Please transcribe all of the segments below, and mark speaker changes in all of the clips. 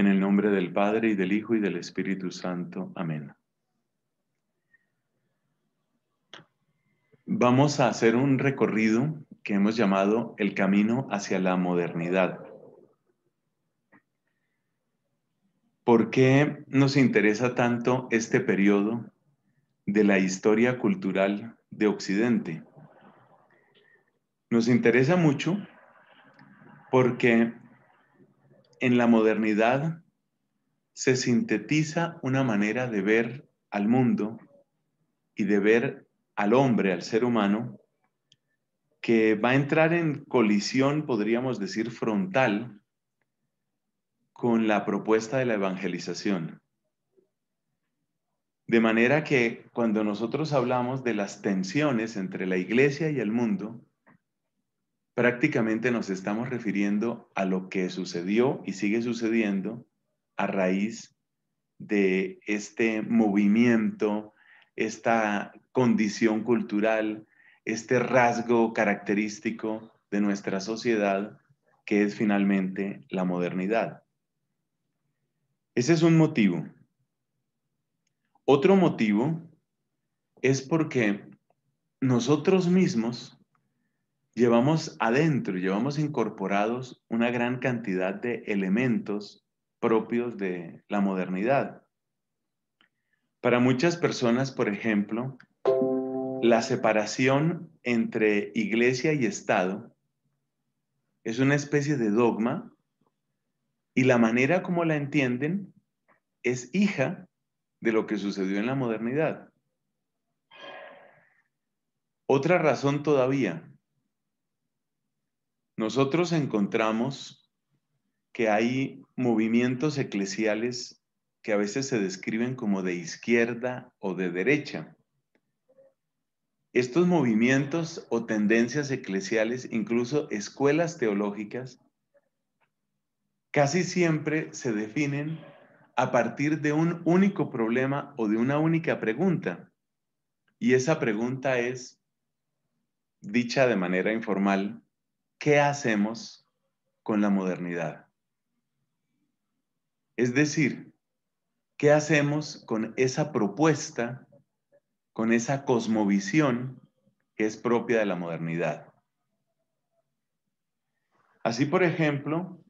Speaker 1: En el nombre del Padre y del Hijo y del Espíritu Santo. Amén. Vamos a hacer un recorrido que hemos llamado el camino hacia la modernidad. ¿Por qué nos interesa tanto este periodo de la historia cultural de Occidente? Nos interesa mucho porque en la modernidad se sintetiza una manera de ver al mundo y de ver al hombre, al ser humano, que va a entrar en colisión, podríamos decir, frontal con la propuesta de la evangelización. De manera que cuando nosotros hablamos de las tensiones entre la iglesia y el mundo, prácticamente nos estamos refiriendo a lo que sucedió y sigue sucediendo a raíz de este movimiento, esta condición cultural, este rasgo característico de nuestra sociedad que es finalmente la modernidad. Ese es un motivo. Otro motivo es porque nosotros mismos llevamos adentro, llevamos incorporados una gran cantidad de elementos propios de la modernidad. Para muchas personas, por ejemplo, la separación entre iglesia y Estado es una especie de dogma y la manera como la entienden es hija de lo que sucedió en la modernidad. Otra razón todavía nosotros encontramos que hay movimientos eclesiales que a veces se describen como de izquierda o de derecha. Estos movimientos o tendencias eclesiales, incluso escuelas teológicas, casi siempre se definen a partir de un único problema o de una única pregunta. Y esa pregunta es, dicha de manera informal, ¿qué hacemos con la modernidad? Es decir, ¿qué hacemos con esa propuesta, con esa cosmovisión que es propia de la modernidad? Así, por ejemplo,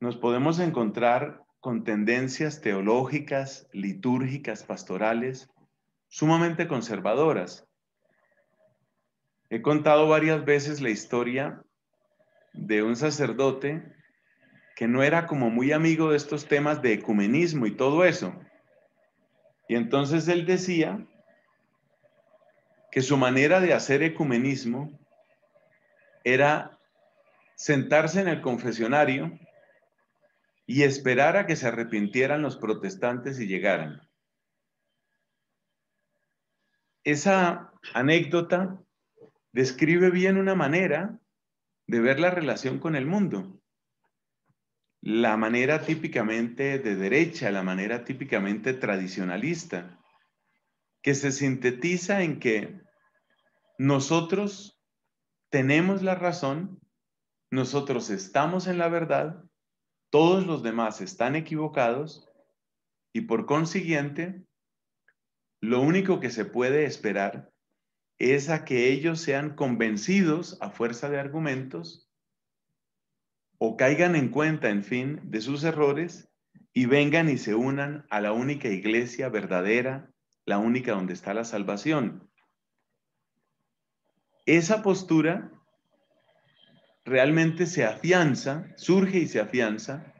Speaker 1: nos podemos encontrar con tendencias teológicas, litúrgicas, pastorales, sumamente conservadoras. He contado varias veces la historia de un sacerdote que no era como muy amigo de estos temas de ecumenismo y todo eso. Y entonces él decía que su manera de hacer ecumenismo era sentarse en el confesionario y esperar a que se arrepintieran los protestantes y llegaran. Esa anécdota describe bien una manera de ver la relación con el mundo. La manera típicamente de derecha, la manera típicamente tradicionalista, que se sintetiza en que nosotros tenemos la razón, nosotros estamos en la verdad, todos los demás están equivocados y por consiguiente, lo único que se puede esperar es a que ellos sean convencidos a fuerza de argumentos o caigan en cuenta, en fin, de sus errores y vengan y se unan a la única iglesia verdadera, la única donde está la salvación. Esa postura realmente se afianza, surge y se afianza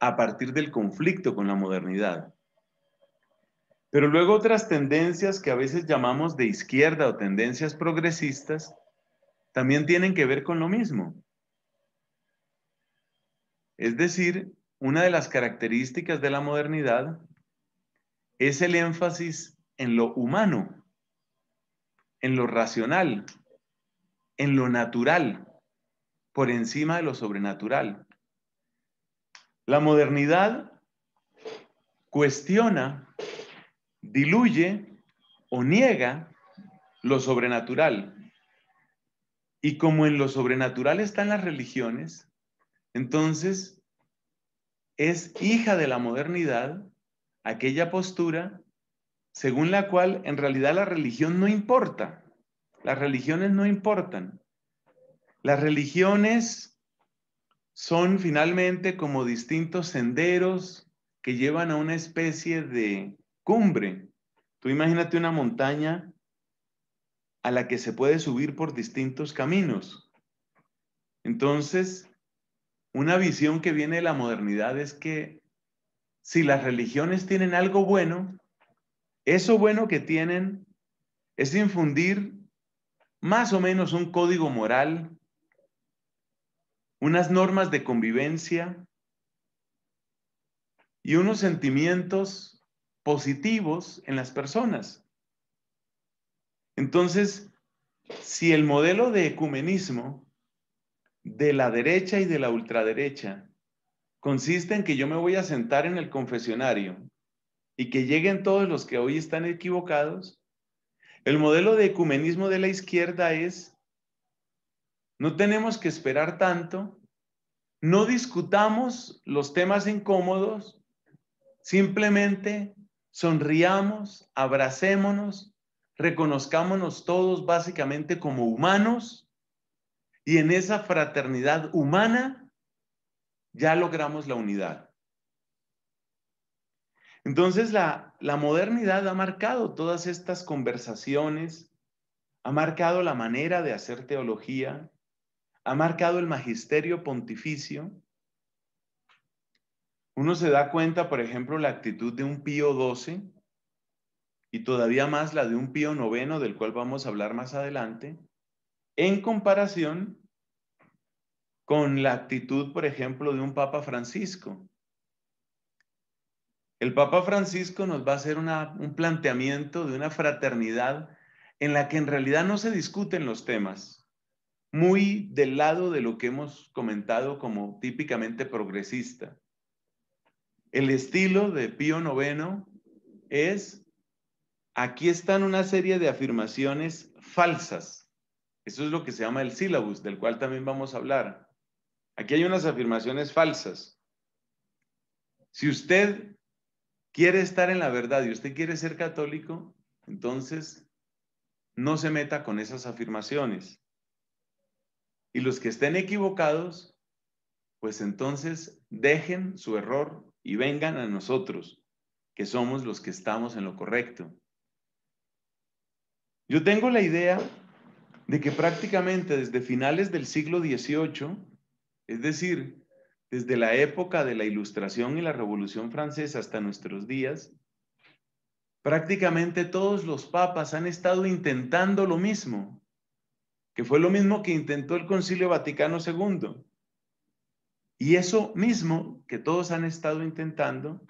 Speaker 1: a partir del conflicto con la modernidad. Pero luego otras tendencias que a veces llamamos de izquierda o tendencias progresistas también tienen que ver con lo mismo. Es decir, una de las características de la modernidad es el énfasis en lo humano, en lo racional, en lo natural, por encima de lo sobrenatural. La modernidad cuestiona diluye o niega lo sobrenatural. Y como en lo sobrenatural están las religiones, entonces es hija de la modernidad aquella postura según la cual en realidad la religión no importa. Las religiones no importan. Las religiones son finalmente como distintos senderos que llevan a una especie de cumbre. Tú imagínate una montaña a la que se puede subir por distintos caminos. Entonces, una visión que viene de la modernidad es que si las religiones tienen algo bueno, eso bueno que tienen es infundir más o menos un código moral, unas normas de convivencia y unos sentimientos positivos en las personas. Entonces, si el modelo de ecumenismo de la derecha y de la ultraderecha consiste en que yo me voy a sentar en el confesionario y que lleguen todos los que hoy están equivocados, el modelo de ecumenismo de la izquierda es, no tenemos que esperar tanto, no discutamos los temas incómodos, simplemente sonriamos, abracémonos, reconozcámonos todos básicamente como humanos y en esa fraternidad humana ya logramos la unidad. Entonces la, la modernidad ha marcado todas estas conversaciones, ha marcado la manera de hacer teología, ha marcado el magisterio pontificio, uno se da cuenta, por ejemplo, la actitud de un Pío XII y todavía más la de un Pío IX, del cual vamos a hablar más adelante, en comparación con la actitud, por ejemplo, de un Papa Francisco. El Papa Francisco nos va a hacer un planteamiento de una fraternidad en la que en realidad no se discuten los temas, muy del lado de lo que hemos comentado como típicamente progresista. El estilo de Pío IX es, aquí están una serie de afirmaciones falsas. Eso es lo que se llama el sílabus, del cual también vamos a hablar. Aquí hay unas afirmaciones falsas. Si usted quiere estar en la verdad y usted quiere ser católico, entonces no se meta con esas afirmaciones. Y los que estén equivocados, pues entonces dejen su error y vengan a nosotros, que somos los que estamos en lo correcto. Yo tengo la idea de que prácticamente desde finales del siglo XVIII, es decir, desde la época de la Ilustración y la Revolución Francesa hasta nuestros días, prácticamente todos los papas han estado intentando lo mismo, que fue lo mismo que intentó el Concilio Vaticano II. Y eso mismo que todos han estado intentando,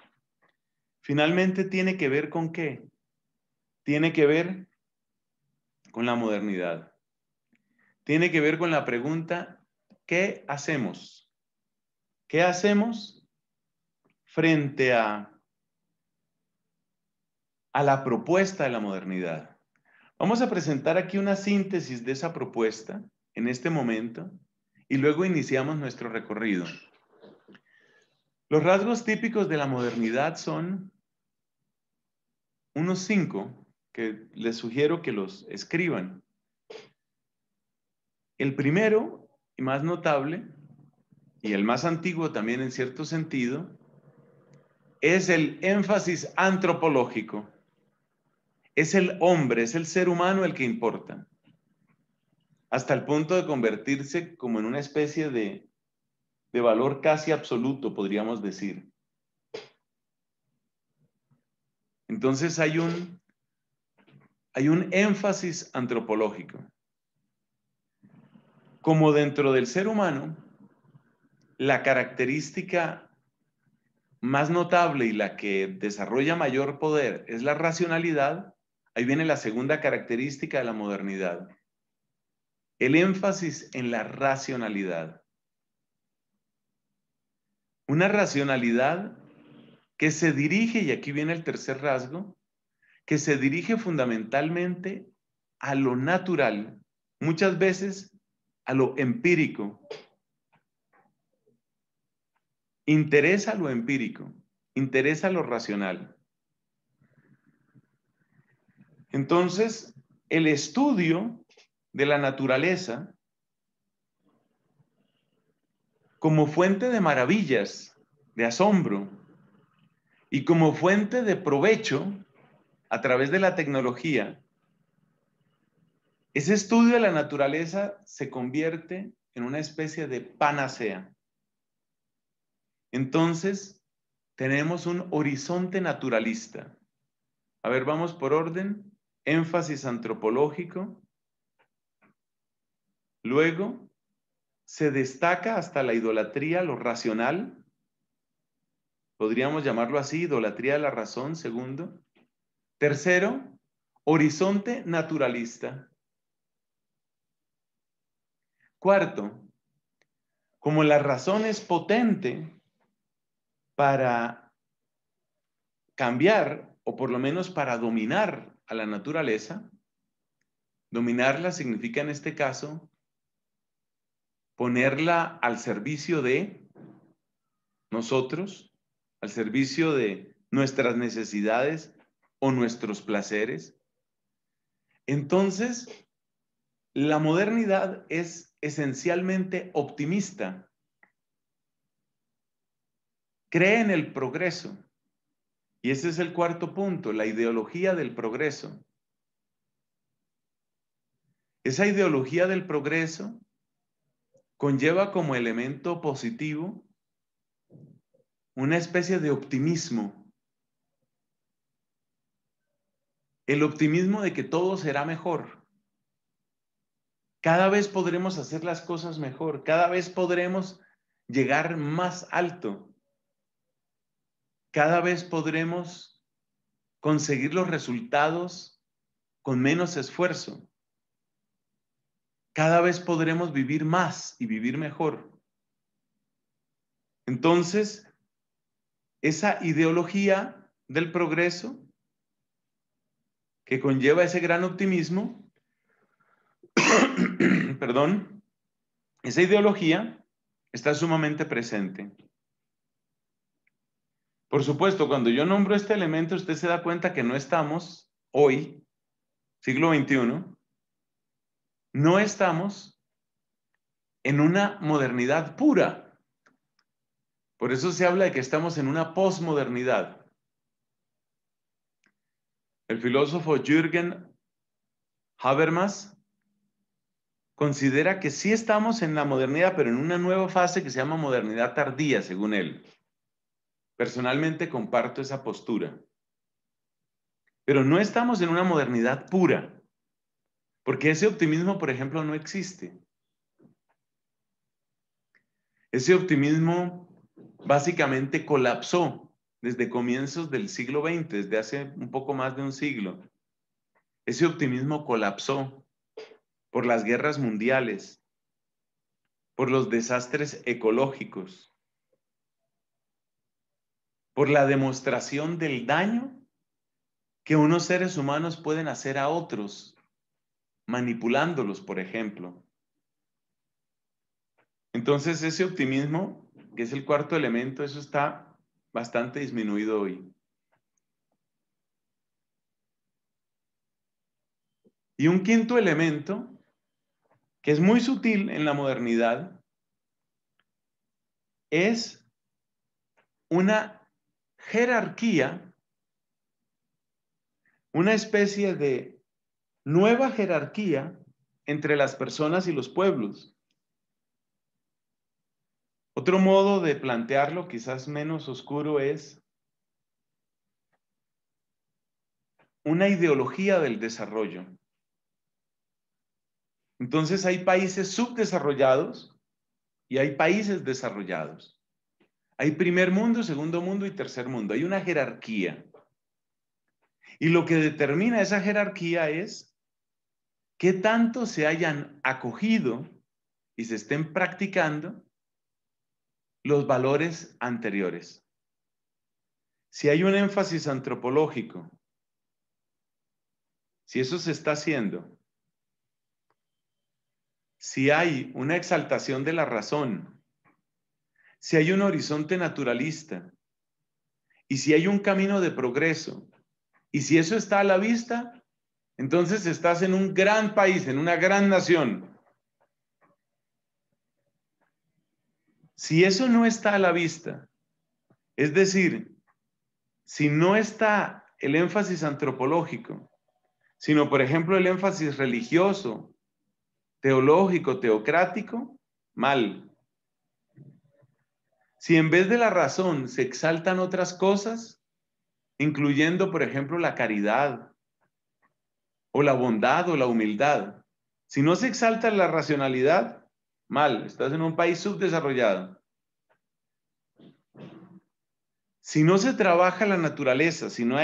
Speaker 1: finalmente tiene que ver con qué? Tiene que ver con la modernidad. Tiene que ver con la pregunta, ¿qué hacemos? ¿Qué hacemos frente a, a la propuesta de la modernidad? Vamos a presentar aquí una síntesis de esa propuesta en este momento y luego iniciamos nuestro recorrido. Los rasgos típicos de la modernidad son unos cinco que les sugiero que los escriban. El primero y más notable, y el más antiguo también en cierto sentido, es el énfasis antropológico. Es el hombre, es el ser humano el que importa, hasta el punto de convertirse como en una especie de de valor casi absoluto, podríamos decir. Entonces hay un, hay un énfasis antropológico. Como dentro del ser humano, la característica más notable y la que desarrolla mayor poder es la racionalidad, ahí viene la segunda característica de la modernidad, el énfasis en la racionalidad. Una racionalidad que se dirige, y aquí viene el tercer rasgo, que se dirige fundamentalmente a lo natural, muchas veces a lo empírico. Interesa lo empírico, interesa lo racional. Entonces, el estudio de la naturaleza como fuente de maravillas, de asombro y como fuente de provecho a través de la tecnología, ese estudio de la naturaleza se convierte en una especie de panacea. Entonces, tenemos un horizonte naturalista. A ver, vamos por orden. Énfasis antropológico. Luego, se destaca hasta la idolatría, lo racional. Podríamos llamarlo así, idolatría de la razón, segundo. Tercero, horizonte naturalista. Cuarto, como la razón es potente para cambiar o por lo menos para dominar a la naturaleza, dominarla significa en este caso ponerla al servicio de nosotros, al servicio de nuestras necesidades o nuestros placeres. Entonces, la modernidad es esencialmente optimista. Cree en el progreso. Y ese es el cuarto punto, la ideología del progreso. Esa ideología del progreso conlleva como elemento positivo una especie de optimismo. El optimismo de que todo será mejor. Cada vez podremos hacer las cosas mejor, cada vez podremos llegar más alto, cada vez podremos conseguir los resultados con menos esfuerzo cada vez podremos vivir más y vivir mejor. Entonces, esa ideología del progreso que conlleva ese gran optimismo, perdón, esa ideología está sumamente presente. Por supuesto, cuando yo nombro este elemento, usted se da cuenta que no estamos hoy, siglo XXI, no estamos en una modernidad pura. Por eso se habla de que estamos en una posmodernidad. El filósofo Jürgen Habermas considera que sí estamos en la modernidad, pero en una nueva fase que se llama modernidad tardía, según él. Personalmente comparto esa postura. Pero no estamos en una modernidad pura. Porque ese optimismo, por ejemplo, no existe. Ese optimismo básicamente colapsó desde comienzos del siglo XX, desde hace un poco más de un siglo. Ese optimismo colapsó por las guerras mundiales, por los desastres ecológicos, por la demostración del daño que unos seres humanos pueden hacer a otros manipulándolos, por ejemplo. Entonces, ese optimismo, que es el cuarto elemento, eso está bastante disminuido hoy. Y un quinto elemento, que es muy sutil en la modernidad, es una jerarquía, una especie de nueva jerarquía entre las personas y los pueblos. Otro modo de plantearlo, quizás menos oscuro, es una ideología del desarrollo. Entonces hay países subdesarrollados y hay países desarrollados. Hay primer mundo, segundo mundo y tercer mundo. Hay una jerarquía. Y lo que determina esa jerarquía es qué tanto se hayan acogido y se estén practicando los valores anteriores. Si hay un énfasis antropológico, si eso se está haciendo, si hay una exaltación de la razón, si hay un horizonte naturalista y si hay un camino de progreso, y si eso está a la vista, entonces estás en un gran país, en una gran nación. Si eso no está a la vista, es decir, si no está el énfasis antropológico, sino por ejemplo el énfasis religioso, teológico, teocrático, mal. Si en vez de la razón se exaltan otras cosas, incluyendo por ejemplo la caridad, o la bondad o la humildad. Si no se exalta la racionalidad, mal, estás en un país subdesarrollado. Si no se trabaja la naturaleza, si no,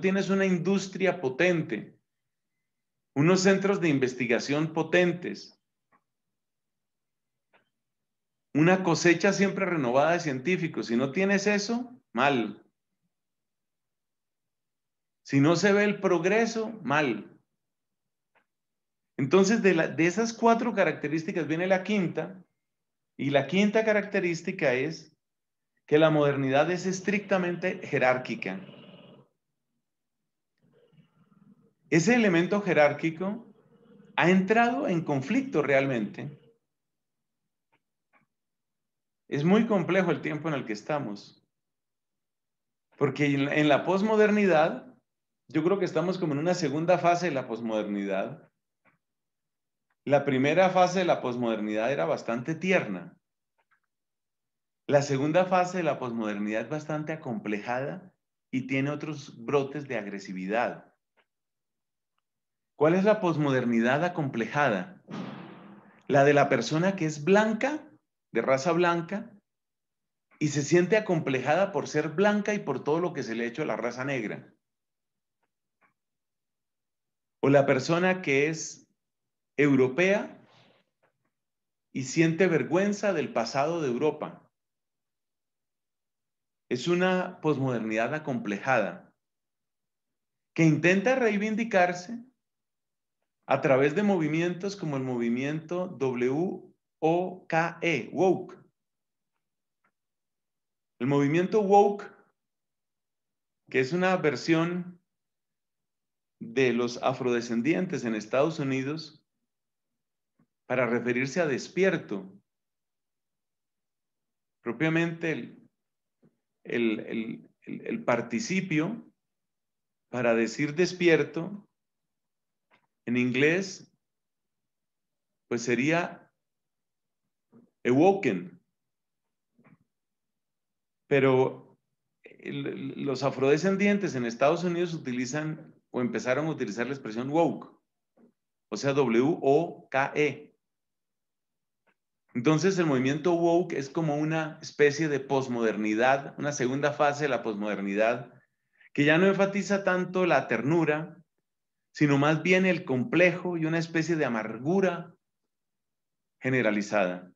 Speaker 1: tienes una industria potente, unos centros de investigación potentes, una cosecha siempre renovada de científicos, si no tienes eso, mal. Si no se ve el progreso, mal. Entonces, de, esas cuatro características viene la quinta, y la quinta característica es que la modernidad es estrictamente jerárquica. Ese elemento jerárquico ha entrado en conflicto realmente. Es muy complejo el tiempo en el que estamos, porque en la posmodernidad, yo creo que estamos como en una segunda fase de la posmodernidad, la primera fase de la posmodernidad era bastante tierna. La segunda fase de la posmodernidad es bastante acomplejada y tiene otros brotes de agresividad. ¿Cuál es la posmodernidad acomplejada? La de la persona que es blanca, de raza blanca, y se siente acomplejada por ser blanca y por todo lo que se le ha hecho a la raza negra. O la persona que es europea y siente vergüenza del pasado de Europa. Es una posmodernidad acomplejada que intenta reivindicarse a través de movimientos como el movimiento WOKE, woke. El movimiento woke, que es una versión de los afrodescendientes en Estados Unidos, para referirse a despierto. Propiamente el, participio para decir despierto en inglés pues sería awoken. Pero los afrodescendientes en Estados Unidos utilizan o empezaron a utilizar la expresión woke, o sea, W-O-K-E. Entonces el movimiento woke es como una especie de posmodernidad, una segunda fase de la posmodernidad, que ya no enfatiza tanto la ternura, sino más bien el complejo y una especie de amargura generalizada.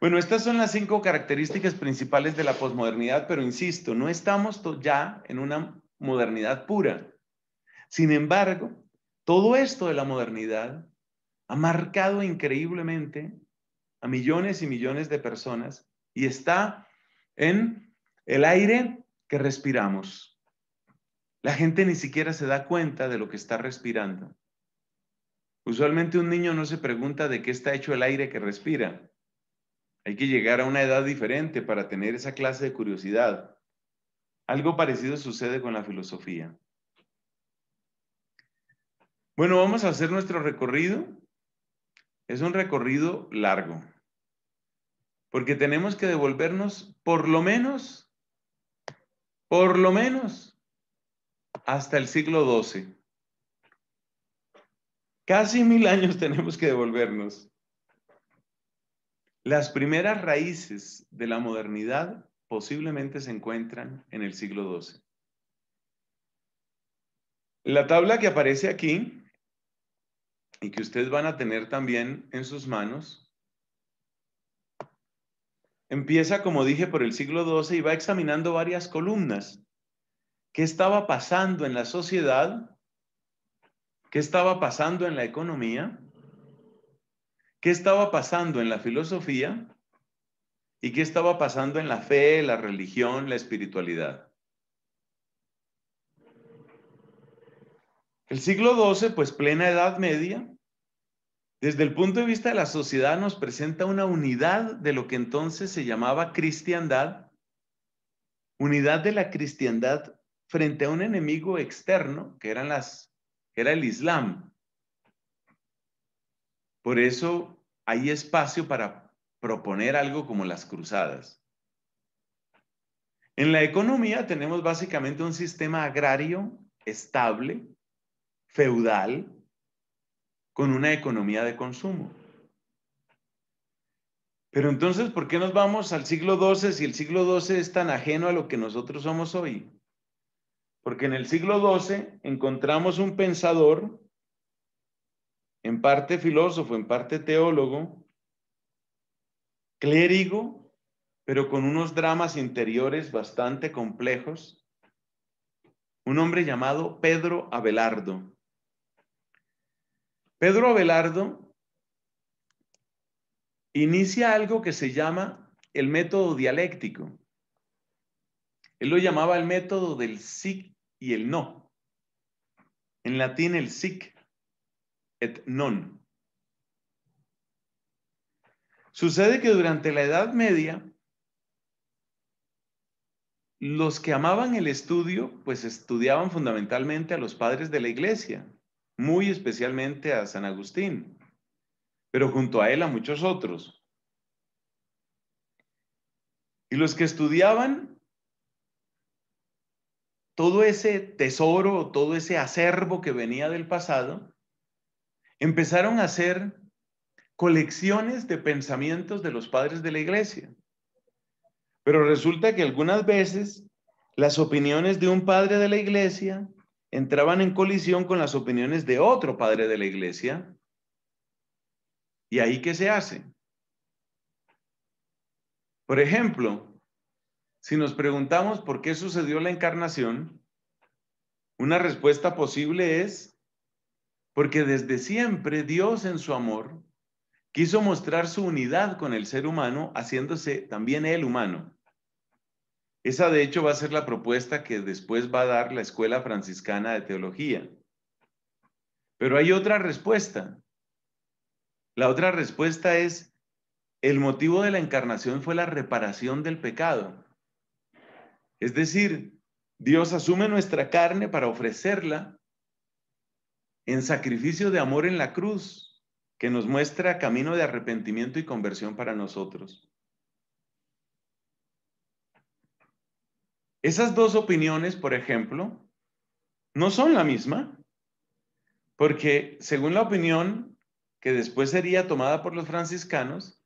Speaker 1: Bueno, estas son las cinco características principales de la posmodernidad, pero insisto, no estamos ya en una modernidad pura. Sin embargo, todo esto de la modernidad ha marcado increíblemente a millones y millones de personas y está en el aire que respiramos. La gente ni siquiera se da cuenta de lo que está respirando. Usualmente un niño no se pregunta de qué está hecho el aire que respira. Hay que llegar a una edad diferente para tener esa clase de curiosidad. Algo parecido sucede con la filosofía. Bueno, vamos a hacer nuestro recorrido es un recorrido largo, porque tenemos que devolvernos por lo menos, por lo menos, hasta el siglo XII. Casi mil años tenemos que devolvernos. Las primeras raíces de la modernidad posiblemente se encuentran en el siglo XII. La tabla que aparece aquí y que ustedes van a tener también en sus manos, empieza, como dije, por el siglo XII y va examinando varias columnas. ¿Qué estaba pasando en la sociedad? ¿Qué estaba pasando en la economía? ¿Qué estaba pasando en la filosofía? ¿Y qué estaba pasando en la fe, la religión, la espiritualidad? El siglo XII, pues plena Edad Media, desde el punto de vista de la sociedad nos presenta una unidad de lo que entonces se llamaba cristiandad, unidad de la cristiandad frente a un enemigo externo que eran las era el Islam. Por eso hay espacio para proponer algo como las cruzadas. En la economía tenemos básicamente un sistema agrario estable feudal con una economía de consumo. Pero entonces, ¿por qué nos vamos al siglo XII si el siglo XII es tan ajeno a lo que nosotros somos hoy? Porque en el siglo XII encontramos un pensador, en parte filósofo, en parte teólogo, clérigo, pero con unos dramas interiores bastante complejos, un hombre llamado Pedro Abelardo. Pedro Abelardo inicia algo que se llama el método dialéctico. Él lo llamaba el método del sí y el no. En latín el sic et non. Sucede que durante la Edad Media, los que amaban el estudio, pues estudiaban fundamentalmente a los padres de la iglesia, muy especialmente a San Agustín, pero junto a él a muchos otros. Y los que estudiaban todo ese tesoro, todo ese acervo que venía del pasado, empezaron a hacer colecciones de pensamientos de los padres de la iglesia. Pero resulta que algunas veces las opiniones de un padre de la iglesia entraban en colisión con las opiniones de otro padre de la iglesia. ¿Y ahí qué se hace? Por ejemplo, si nos preguntamos por qué sucedió la encarnación, una respuesta posible es porque desde siempre Dios en su amor quiso mostrar su unidad con el ser humano, haciéndose también él humano. Esa de hecho va a ser la propuesta que después va a dar la Escuela Franciscana de Teología. Pero hay otra respuesta. La otra respuesta es, el motivo de la encarnación fue la reparación del pecado. Es decir, Dios asume nuestra carne para ofrecerla en sacrificio de amor en la cruz, que nos muestra camino de arrepentimiento y conversión para nosotros. Esas dos opiniones, por ejemplo, no son la misma, porque según la opinión que después sería tomada por los franciscanos,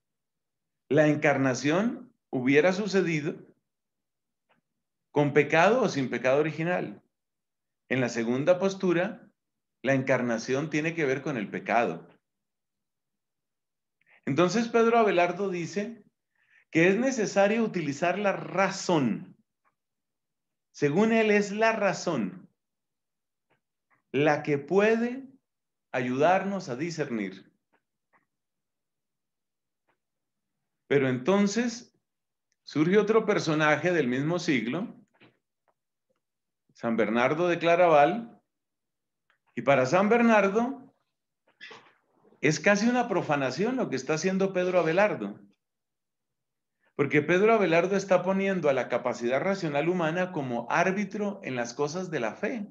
Speaker 1: la encarnación hubiera sucedido con pecado o sin pecado original. En la segunda postura, la encarnación tiene que ver con el pecado. Entonces Pedro Abelardo dice que es necesario utilizar la razón según él es la razón la que puede ayudarnos a discernir. Pero entonces surge otro personaje del mismo siglo, San Bernardo de Claraval, y para San Bernardo es casi una profanación lo que está haciendo Pedro Abelardo. Porque Pedro Abelardo está poniendo a la capacidad racional humana como árbitro en las cosas de la fe.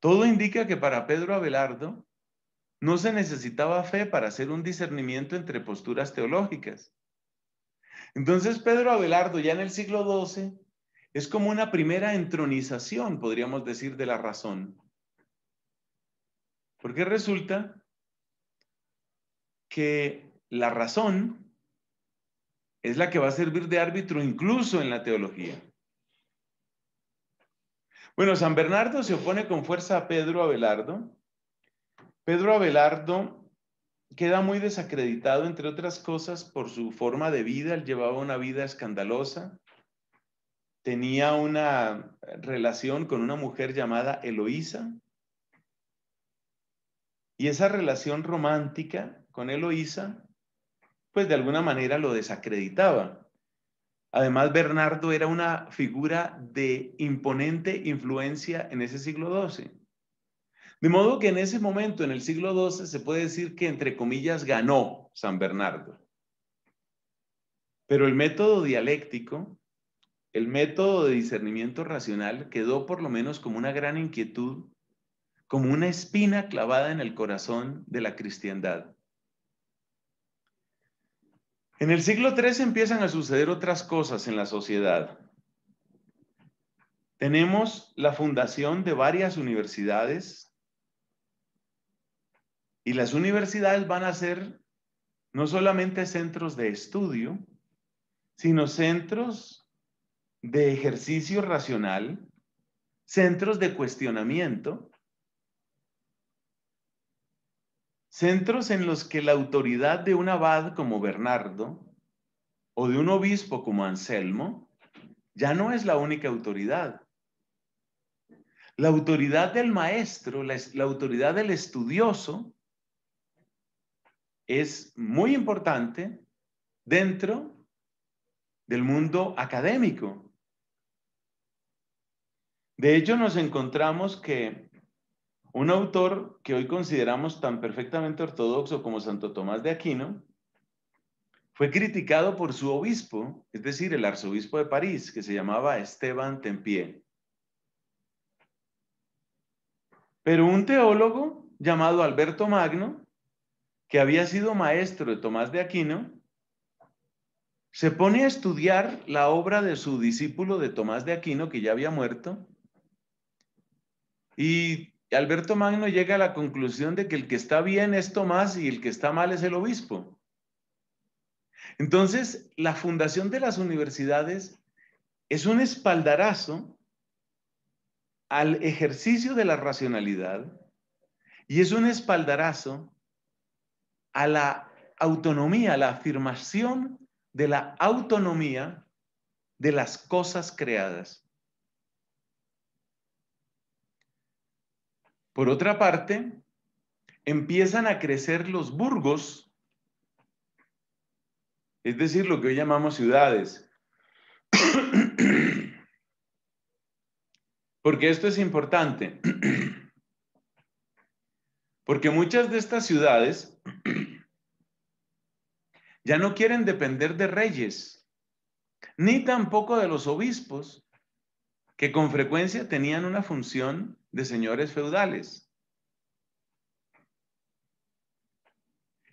Speaker 1: Todo indica que para Pedro Abelardo no se necesitaba fe para hacer un discernimiento entre posturas teológicas. Entonces Pedro Abelardo ya en el siglo XII es como una primera entronización, podríamos decir, de la razón. Porque resulta que la razón es la que va a servir de árbitro incluso en la teología. Bueno, San Bernardo se opone con fuerza a Pedro Abelardo. Pedro Abelardo queda muy desacreditado, entre otras cosas, por su forma de vida. Él llevaba una vida escandalosa. Tenía una relación con una mujer llamada Eloísa. Y esa relación romántica con Eloísa pues de alguna manera lo desacreditaba. Además, Bernardo era una figura de imponente influencia en ese siglo XII. De modo que en ese momento, en el siglo XII, se puede decir que, entre comillas, ganó San Bernardo. Pero el método dialéctico, el método de discernimiento racional, quedó por lo menos como una gran inquietud, como una espina clavada en el corazón de la cristiandad. En el siglo III empiezan a suceder otras cosas en la sociedad. Tenemos la fundación de varias universidades y las universidades van a ser no solamente centros de estudio, sino centros de ejercicio racional, centros de cuestionamiento Centros en los que la autoridad de un abad como Bernardo o de un obispo como Anselmo ya no es la única autoridad. La autoridad del maestro, la, autoridad del estudioso es muy importante dentro del mundo académico. De hecho, nos encontramos que un autor que hoy consideramos tan perfectamente ortodoxo como Santo Tomás de Aquino fue criticado por su obispo, es decir, el arzobispo de París, que se llamaba Esteban Tempier. Pero un teólogo llamado Alberto Magno, que había sido maestro de Tomás de Aquino, se pone a estudiar la obra de su discípulo de Tomás de Aquino, que ya había muerto, y Alberto Magno llega a la conclusión de que el que está bien es Tomás y el que está mal es el obispo. Entonces, la fundación de las universidades es un espaldarazo al ejercicio de la racionalidad y es un espaldarazo a la autonomía, a la afirmación de la autonomía de las cosas creadas. Por otra parte, empiezan a crecer los burgos, es decir, lo que hoy llamamos ciudades. Porque esto es importante. Porque muchas de estas ciudades ya no quieren depender de reyes, ni tampoco de los obispos, que con frecuencia tenían una función de señores feudales.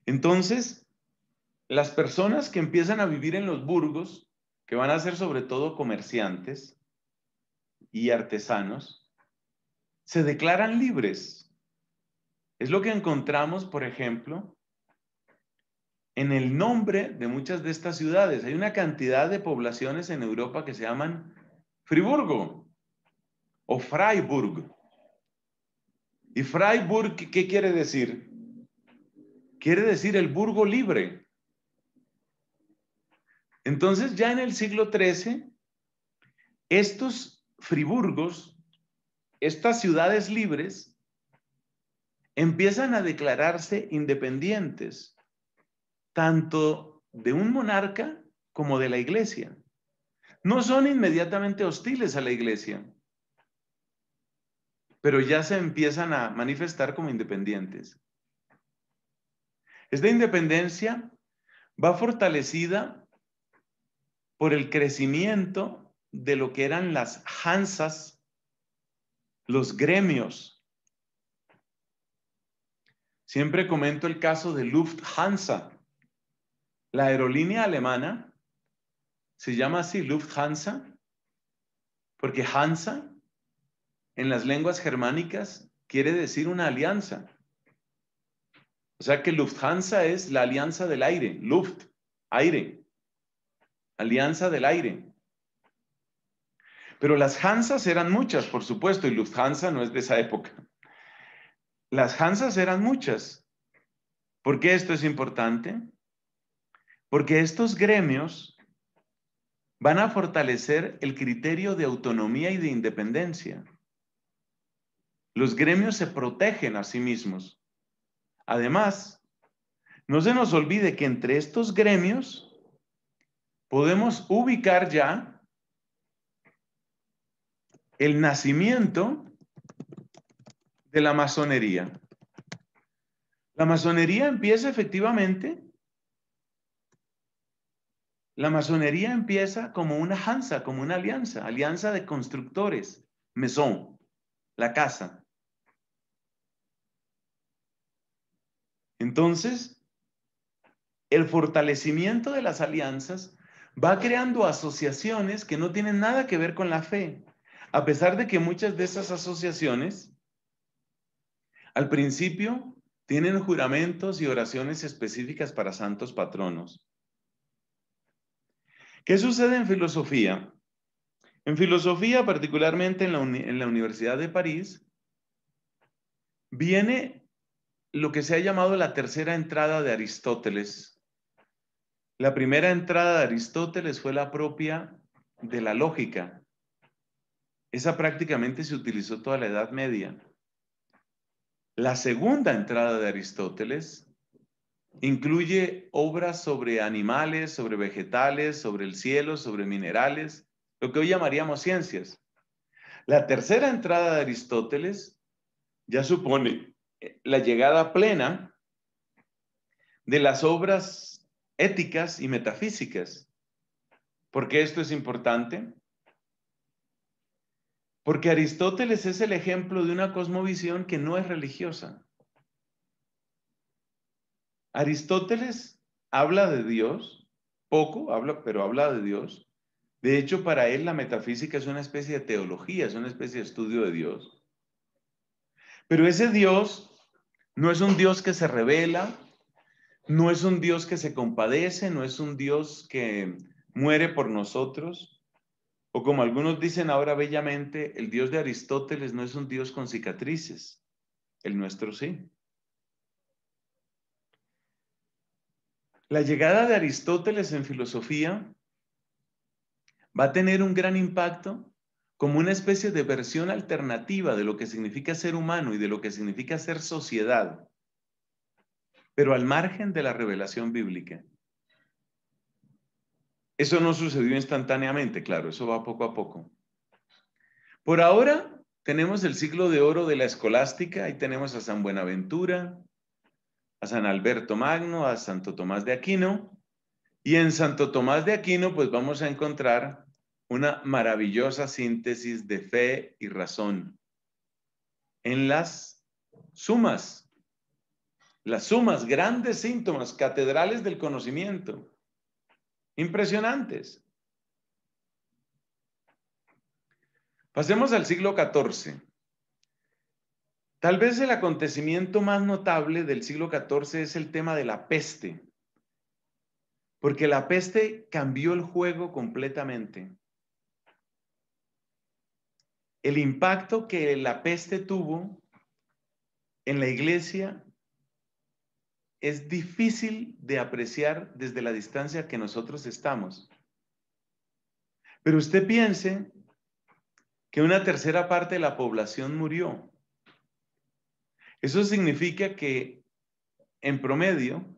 Speaker 1: Entonces, las personas que empiezan a vivir en los burgos, que van a ser sobre todo comerciantes y artesanos, se declaran libres. Es lo que encontramos, por ejemplo, en el nombre de muchas de estas ciudades. Hay una cantidad de poblaciones en Europa que se llaman Friburgo o Freiburg. ¿Y Freiburg qué quiere decir? Quiere decir el burgo libre. Entonces ya en el siglo XIII, estos Friburgos, estas ciudades libres, empiezan a declararse independientes, tanto de un monarca como de la iglesia no son inmediatamente hostiles a la iglesia, pero ya se empiezan a manifestar como independientes. Esta independencia va fortalecida por el crecimiento de lo que eran las hansas, los gremios. Siempre comento el caso de Lufthansa, la aerolínea alemana se llama así Lufthansa, porque Hansa en las lenguas germánicas quiere decir una alianza. O sea que Lufthansa es la alianza del aire, Luft, aire, alianza del aire. Pero las Hansas eran muchas, por supuesto, y Lufthansa no es de esa época. Las Hansas eran muchas. ¿Por qué esto es importante? Porque estos gremios van a fortalecer el criterio de autonomía y de independencia. Los gremios se protegen a sí mismos. Además, no se nos olvide que entre estos gremios podemos ubicar ya el nacimiento de la masonería. La masonería empieza efectivamente la masonería empieza como una hansa, como una alianza, alianza de constructores, mesón, la casa. Entonces, el fortalecimiento de las alianzas va creando asociaciones que no tienen nada que ver con la fe, a pesar de que muchas de esas asociaciones al principio tienen juramentos y oraciones específicas para santos patronos. ¿Qué sucede en filosofía? En filosofía, particularmente en la, en la Universidad de París, viene lo que se ha llamado la tercera entrada de Aristóteles. La primera entrada de Aristóteles fue la propia de la lógica. Esa prácticamente se utilizó toda la Edad Media. La segunda entrada de Aristóteles Incluye obras sobre animales, sobre vegetales, sobre el cielo, sobre minerales, lo que hoy llamaríamos ciencias. La tercera entrada de Aristóteles ya supone eh, la llegada plena de las obras éticas y metafísicas. ¿Por qué esto es importante? Porque Aristóteles es el ejemplo de una cosmovisión que no es religiosa. Aristóteles habla de Dios, poco habla, pero habla de Dios. De hecho, para él la metafísica es una especie de teología, es una especie de estudio de Dios. Pero ese Dios no es un Dios que se revela, no es un Dios que se compadece, no es un Dios que muere por nosotros. O como algunos dicen ahora bellamente, el Dios de Aristóteles no es un Dios con cicatrices, el nuestro sí. La llegada de Aristóteles en filosofía va a tener un gran impacto como una especie de versión alternativa de lo que significa ser humano y de lo que significa ser sociedad, pero al margen de la revelación bíblica. Eso no sucedió instantáneamente, claro, eso va poco a poco. Por ahora tenemos el siglo de oro de la escolástica, ahí tenemos a San Buenaventura, a San Alberto Magno, a Santo Tomás de Aquino. Y en Santo Tomás de Aquino, pues vamos a encontrar una maravillosa síntesis de fe y razón en las sumas, las sumas, grandes síntomas, catedrales del conocimiento, impresionantes. Pasemos al siglo XIV. Tal vez el acontecimiento más notable del siglo XIV es el tema de la peste, porque la peste cambió el juego completamente. El impacto que la peste tuvo en la iglesia es difícil de apreciar desde la distancia que nosotros estamos. Pero usted piense que una tercera parte de la población murió. Eso significa que, en promedio,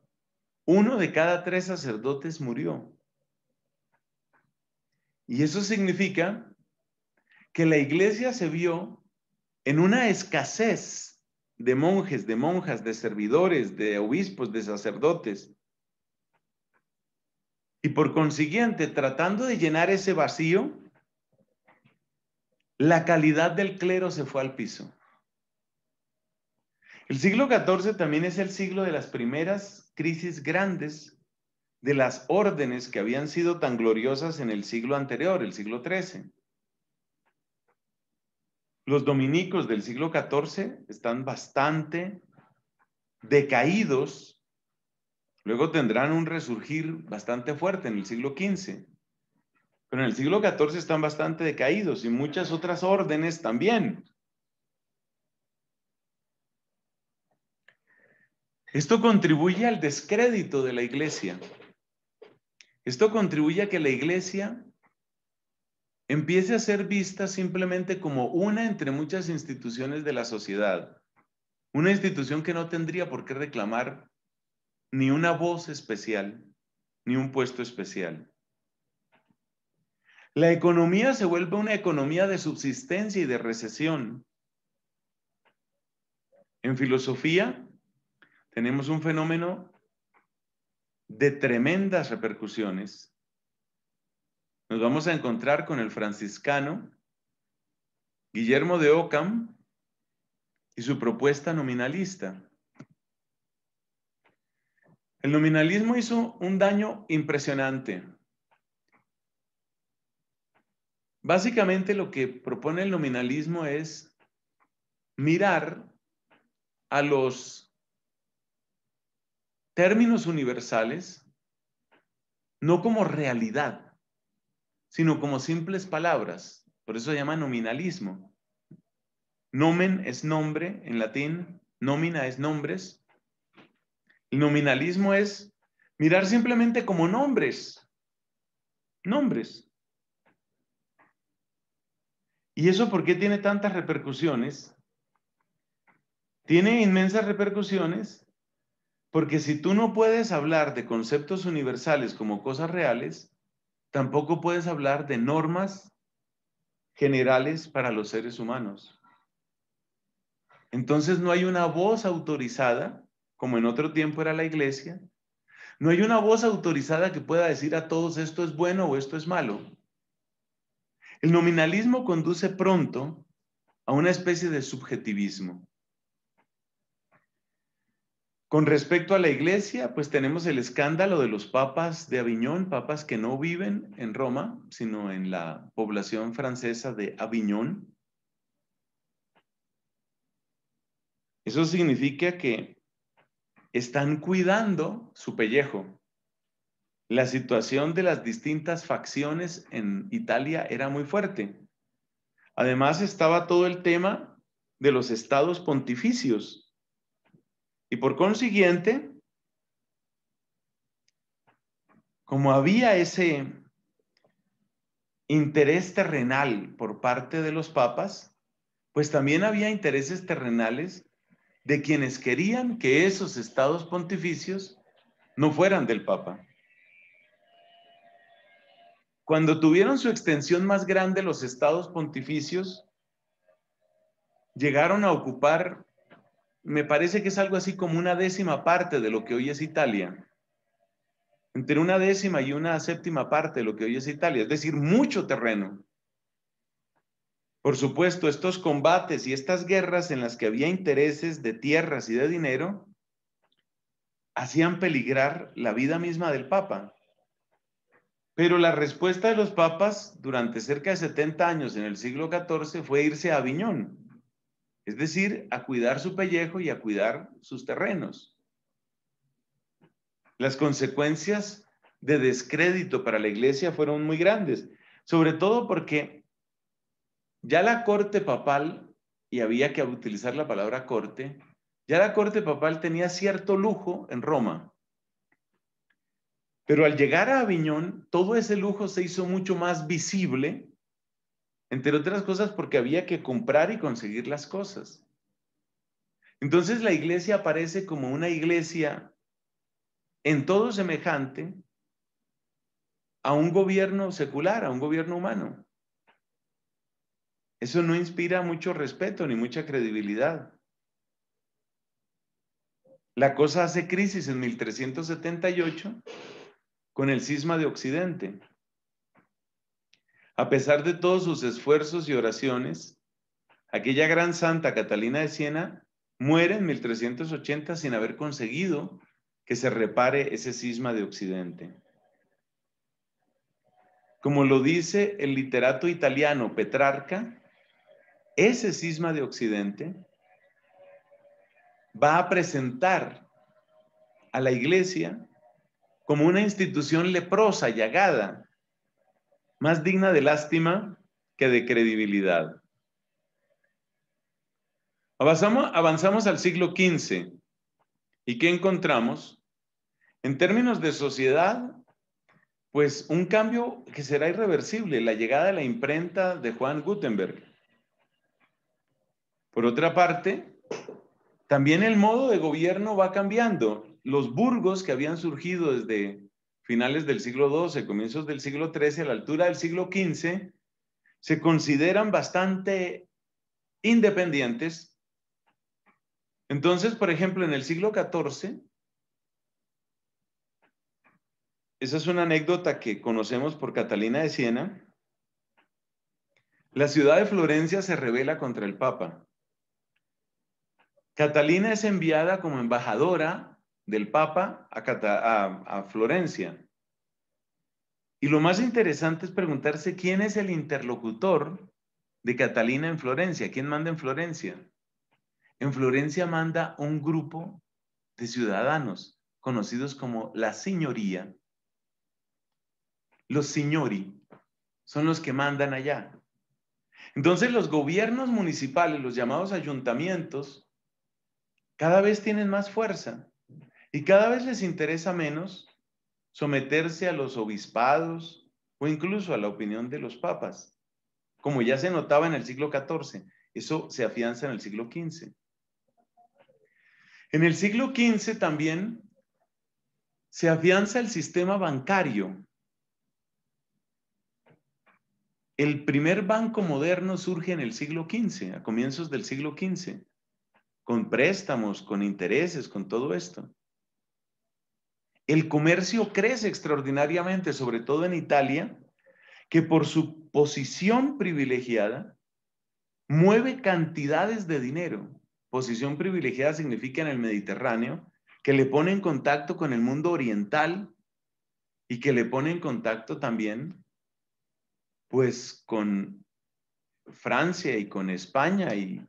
Speaker 1: uno de cada tres sacerdotes murió. Y eso significa que la iglesia se vio en una escasez de monjes, de monjas, de servidores, de obispos, de sacerdotes. Y por consiguiente, tratando de llenar ese vacío, la calidad del clero se fue al piso. El siglo XIV también es el siglo de las primeras crisis grandes de las órdenes que habían sido tan gloriosas en el siglo anterior, el siglo XIII. Los dominicos del siglo XIV están bastante decaídos, luego tendrán un resurgir bastante fuerte en el siglo XV, pero en el siglo XIV están bastante decaídos y muchas otras órdenes también. Esto contribuye al descrédito de la iglesia. Esto contribuye a que la iglesia empiece a ser vista simplemente como una entre muchas instituciones de la sociedad, una institución que no tendría por qué reclamar ni una voz especial, ni un puesto especial. La economía se vuelve una economía de subsistencia y de recesión. En filosofía, tenemos un fenómeno de tremendas repercusiones. Nos vamos a encontrar con el franciscano Guillermo de Ockham y su propuesta nominalista. El nominalismo hizo un daño impresionante. Básicamente lo que propone el nominalismo es mirar a los términos universales, no como realidad, sino como simples palabras. Por eso se llama nominalismo. Nomen es nombre en latín, nómina es nombres. El nominalismo es mirar simplemente como nombres. Nombres. ¿Y eso por qué tiene tantas repercusiones? Tiene inmensas repercusiones porque si tú no puedes hablar de conceptos universales como cosas reales, tampoco puedes hablar de normas generales para los seres humanos. Entonces no hay una voz autorizada, como en otro tiempo era la iglesia, no hay una voz autorizada que pueda decir a todos esto es bueno o esto es malo. El nominalismo conduce pronto a una especie de subjetivismo. Con respecto a la iglesia, pues tenemos el escándalo de los papas de Aviñón, papas que no viven en Roma, sino en la población francesa de Aviñón. Eso significa que están cuidando su pellejo. La situación de las distintas facciones en Italia era muy fuerte. Además estaba todo el tema de los estados pontificios, y por consiguiente, como había ese interés terrenal por parte de los papas, pues también había intereses terrenales de quienes querían que esos estados pontificios no fueran del papa. Cuando tuvieron su extensión más grande los estados pontificios, llegaron a ocupar me parece que es algo así como una décima parte de lo que hoy es Italia. Entre una décima y una séptima parte de lo que hoy es Italia, es decir, mucho terreno. Por supuesto, estos combates y estas guerras en las que había intereses de tierras y de dinero hacían peligrar la vida misma del Papa. Pero la respuesta de los papas durante cerca de 70 años en el siglo XIV fue irse a Aviñón, es decir, a cuidar su pellejo y a cuidar sus terrenos. Las consecuencias de descrédito para la iglesia fueron muy grandes, sobre todo porque ya la corte papal, y había que utilizar la palabra corte, ya la corte papal tenía cierto lujo en Roma. Pero al llegar a Aviñón, todo ese lujo se hizo mucho más visible entre otras cosas porque había que comprar y conseguir las cosas. Entonces la iglesia aparece como una iglesia en todo semejante a un gobierno secular, a un gobierno humano. Eso no inspira mucho respeto ni mucha credibilidad. La cosa hace crisis en 1378 con el cisma de Occidente. A pesar de todos sus esfuerzos y oraciones, aquella gran santa Catalina de Siena muere en 1380 sin haber conseguido que se repare ese cisma de Occidente. Como lo dice el literato italiano Petrarca, ese cisma de Occidente va a presentar a la iglesia como una institución leprosa, llagada, más digna de lástima que de credibilidad. Avanzamos, al siglo XV y ¿qué encontramos? En términos de sociedad, pues un cambio que será irreversible, la llegada de la imprenta de Juan Gutenberg. Por otra parte, también el modo de gobierno va cambiando. Los burgos que habían surgido desde finales del siglo XII, comienzos del siglo XIII, a la altura del siglo XV, se consideran bastante independientes. Entonces, por ejemplo, en el siglo XIV, esa es una anécdota que conocemos por Catalina de Siena, la ciudad de Florencia se rebela contra el Papa. Catalina es enviada como embajadora del Papa a, Florencia. Y lo más interesante es preguntarse quién es el interlocutor de Catalina en Florencia. ¿Quién manda en Florencia? En Florencia manda un grupo de ciudadanos conocidos como la señoría. Los signori son los que mandan allá. Entonces los gobiernos municipales, los llamados ayuntamientos, cada vez tienen más fuerza. Y cada vez les interesa menos someterse a los obispados o incluso a la opinión de los papas, como ya se notaba en el siglo XIV. Eso se afianza en el siglo XV. En el siglo XV también se afianza el sistema bancario. El primer banco moderno surge en el siglo XV, a comienzos del siglo XV, con préstamos, con intereses, con todo esto el comercio crece extraordinariamente, sobre todo en Italia, que por su posición privilegiada mueve cantidades de dinero. Posición privilegiada significa en el Mediterráneo, que le pone en contacto con el mundo oriental y que le pone en contacto también, pues, con Francia y con España y,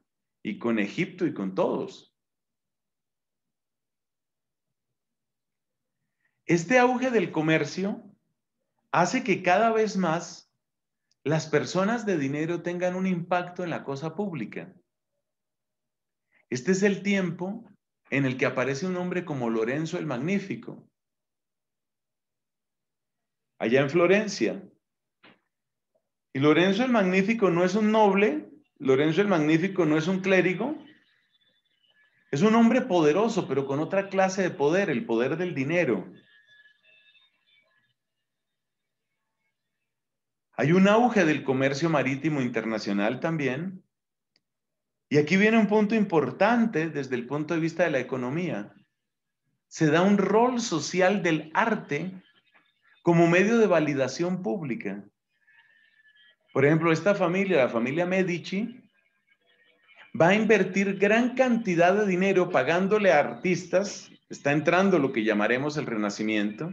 Speaker 1: y con Egipto y con todos. Este auge del comercio hace que cada vez más las personas de dinero tengan un impacto en la cosa pública. Este es el tiempo en el que aparece un hombre como Lorenzo el Magnífico, allá en Florencia. Y Lorenzo el Magnífico no es un noble, Lorenzo el Magnífico no es un clérigo, es un hombre poderoso, pero con otra clase de poder, el poder del dinero. Hay un auge del comercio marítimo internacional también. Y aquí viene un punto importante desde el punto de vista de la economía. Se da un rol social del arte como medio de validación pública. Por ejemplo, esta familia, la familia Medici, va a invertir gran cantidad de dinero pagándole a artistas, está entrando lo que llamaremos el Renacimiento,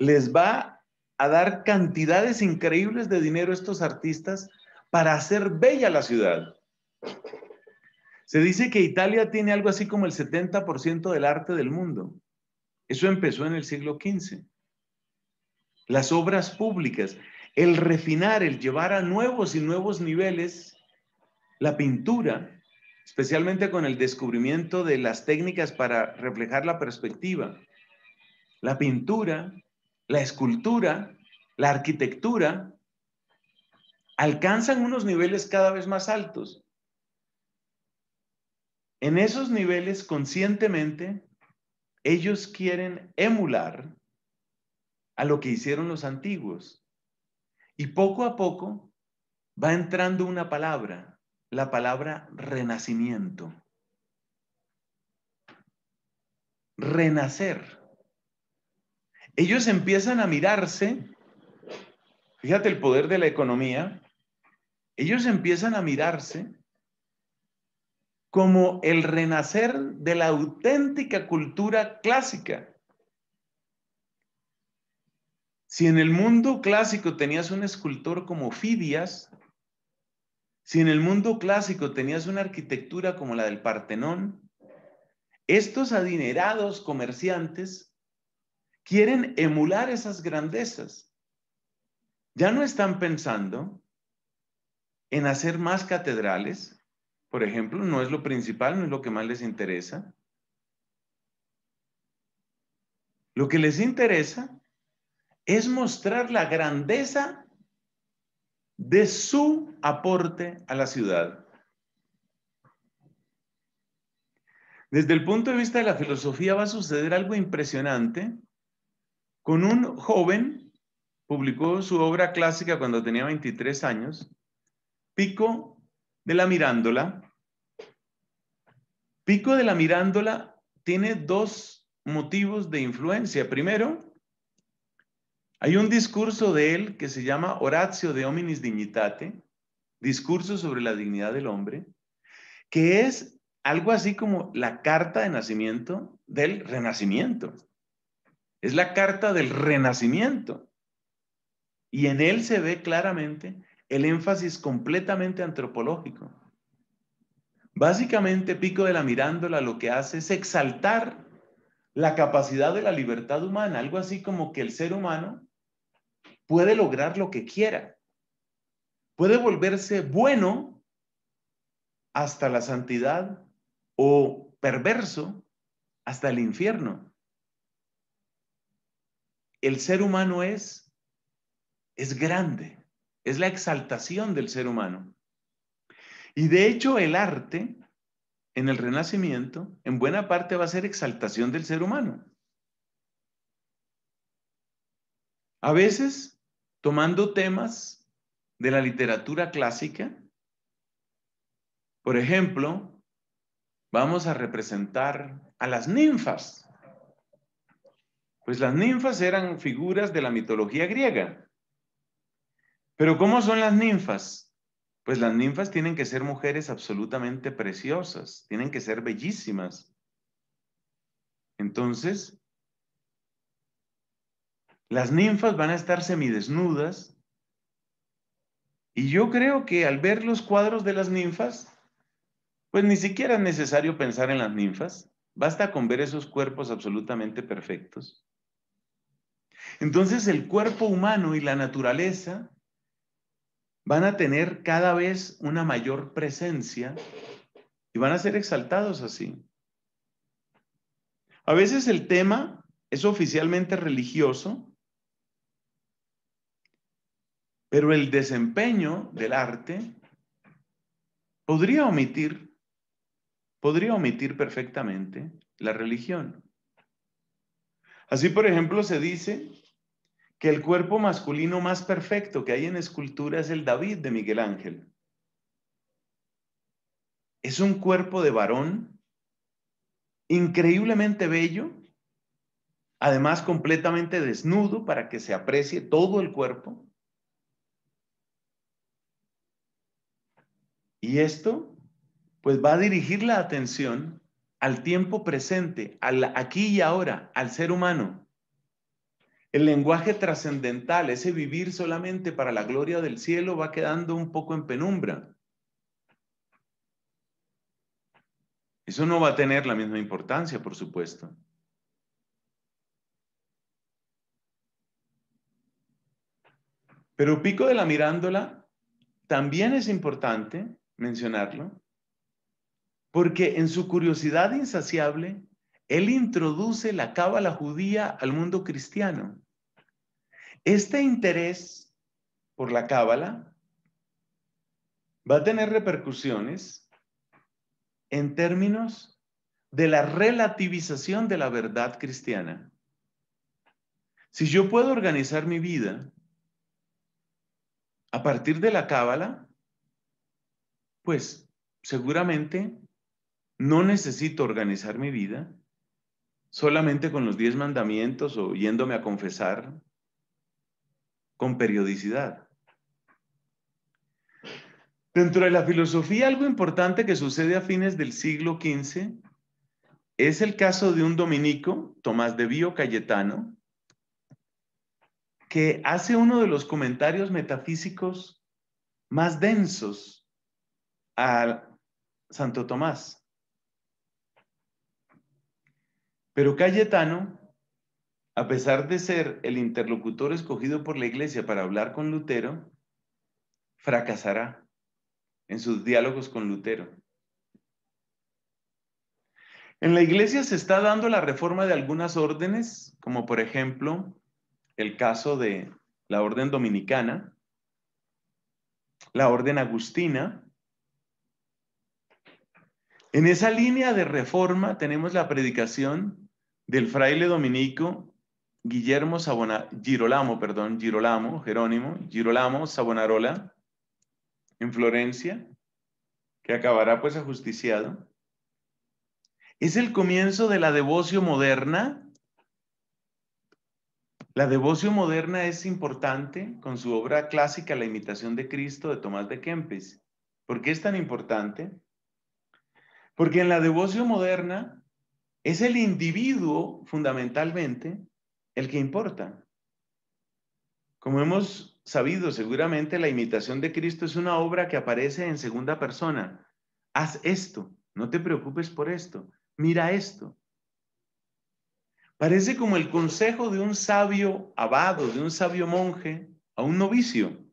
Speaker 1: les va a dar cantidades increíbles de dinero a estos artistas para hacer bella la ciudad. Se dice que Italia tiene algo así como el 70% del arte del mundo. Eso empezó en el siglo XV. Las obras públicas, el refinar, el llevar a nuevos y nuevos niveles la pintura, especialmente con el descubrimiento de las técnicas para reflejar la perspectiva. La pintura la escultura, la arquitectura, alcanzan unos niveles cada vez más altos. En esos niveles, conscientemente, ellos quieren emular a lo que hicieron los antiguos. Y poco a poco va entrando una palabra, la palabra renacimiento. Renacer ellos empiezan a mirarse, fíjate el poder de la economía, ellos empiezan a mirarse como el renacer de la auténtica cultura clásica. Si en el mundo clásico tenías un escultor como Fidias, si en el mundo clásico tenías una arquitectura como la del Partenón, estos adinerados comerciantes quieren emular esas grandezas. Ya no están pensando en hacer más catedrales, por ejemplo, no es lo principal, no es lo que más les interesa. Lo que les interesa es mostrar la grandeza de su aporte a la ciudad. Desde el punto de vista de la filosofía va a suceder algo impresionante con un joven, publicó su obra clásica cuando tenía 23 años, Pico de la Mirándola. Pico de la Mirándola tiene dos motivos de influencia. Primero, hay un discurso de él que se llama Horacio de Hominis Dignitate, discurso sobre la dignidad del hombre, que es algo así como la carta de nacimiento del renacimiento. Es la carta del renacimiento. Y en él se ve claramente el énfasis completamente antropológico. Básicamente, Pico de la Mirándola lo que hace es exaltar la capacidad de la libertad humana, algo así como que el ser humano puede lograr lo que quiera, puede volverse bueno hasta la santidad o perverso hasta el infierno el ser humano es, es grande, es la exaltación del ser humano. Y de hecho el arte en el Renacimiento en buena parte va a ser exaltación del ser humano. A veces tomando temas de la literatura clásica, por ejemplo, vamos a representar a las ninfas pues las ninfas eran figuras de la mitología griega. Pero ¿cómo son las ninfas? Pues las ninfas tienen que ser mujeres absolutamente preciosas, tienen que ser bellísimas. Entonces, las ninfas van a estar semidesnudas. Y yo creo que al ver los cuadros de las ninfas, pues ni siquiera es necesario pensar en las ninfas. Basta con ver esos cuerpos absolutamente perfectos. Entonces el cuerpo humano y la naturaleza van a tener cada vez una mayor presencia y van a ser exaltados así. A veces el tema es oficialmente religioso, pero el desempeño del arte podría omitir, podría omitir perfectamente la religión. Así, por ejemplo, se dice que el cuerpo masculino más perfecto que hay en escultura es el David de Miguel Ángel. Es un cuerpo de varón increíblemente bello, además completamente desnudo para que se aprecie todo el cuerpo. Y esto pues va a dirigir la atención al tiempo presente, al aquí y ahora, al ser humano. El lenguaje trascendental, ese vivir solamente para la gloria del cielo, va quedando un poco en penumbra. Eso no va a tener la misma importancia, por supuesto. Pero Pico de la Mirándola también es importante mencionarlo, porque en su curiosidad insaciable, él introduce la cábala judía al mundo cristiano. Este interés por la cábala va a tener repercusiones en términos de la relativización de la verdad cristiana. Si yo puedo organizar mi vida a partir de la cábala, pues seguramente no necesito organizar mi vida solamente con los diez mandamientos o yéndome a confesar con periodicidad. Dentro de la filosofía, algo importante que sucede a fines del siglo XV es el caso de un dominico, Tomás de Bío Cayetano, que hace uno de los comentarios metafísicos más densos a Santo Tomás. Pero Cayetano, a pesar de ser el interlocutor escogido por la iglesia para hablar con Lutero, fracasará en sus diálogos con Lutero. En la iglesia se está dando la reforma de algunas órdenes, como por ejemplo el caso de la orden dominicana, la orden agustina. En esa línea de reforma tenemos la predicación del fraile dominico Guillermo Girolamo, perdón, Girolamo, Jerónimo, Girolamo Sabonarola, en Florencia, que acabará pues ajusticiado. Es el comienzo de la devoción moderna. La devoción moderna es importante con su obra clásica La imitación de Cristo de Tomás de Kempis. ¿Por qué es tan importante? Porque en la devoción moderna es el individuo fundamentalmente el que importa. Como hemos sabido, seguramente la imitación de Cristo es una obra que aparece en segunda persona. Haz esto, no te preocupes por esto, mira esto. Parece como el consejo de un sabio abado, de un sabio monje a un novicio.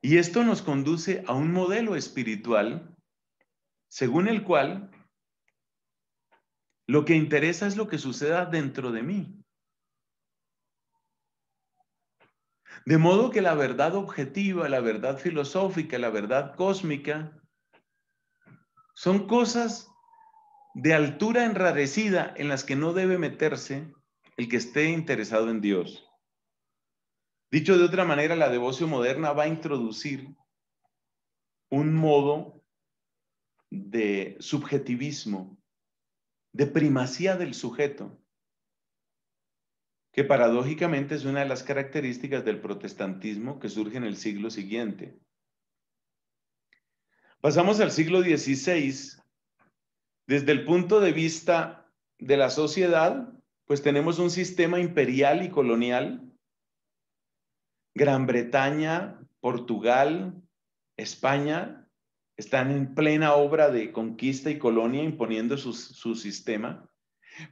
Speaker 1: Y esto nos conduce a un modelo espiritual según el cual lo que interesa es lo que suceda dentro de mí. De modo que la verdad objetiva, la verdad filosófica, la verdad cósmica, son cosas de altura enrarecida en las que no debe meterse el que esté interesado en Dios. Dicho de otra manera, la devoción moderna va a introducir un modo de subjetivismo, de primacía del sujeto, que paradójicamente es una de las características del protestantismo que surge en el siglo siguiente. Pasamos al siglo XVI. Desde el punto de vista de la sociedad, pues tenemos un sistema imperial y colonial. Gran Bretaña, Portugal, España están en plena obra de conquista y colonia imponiendo su, sistema.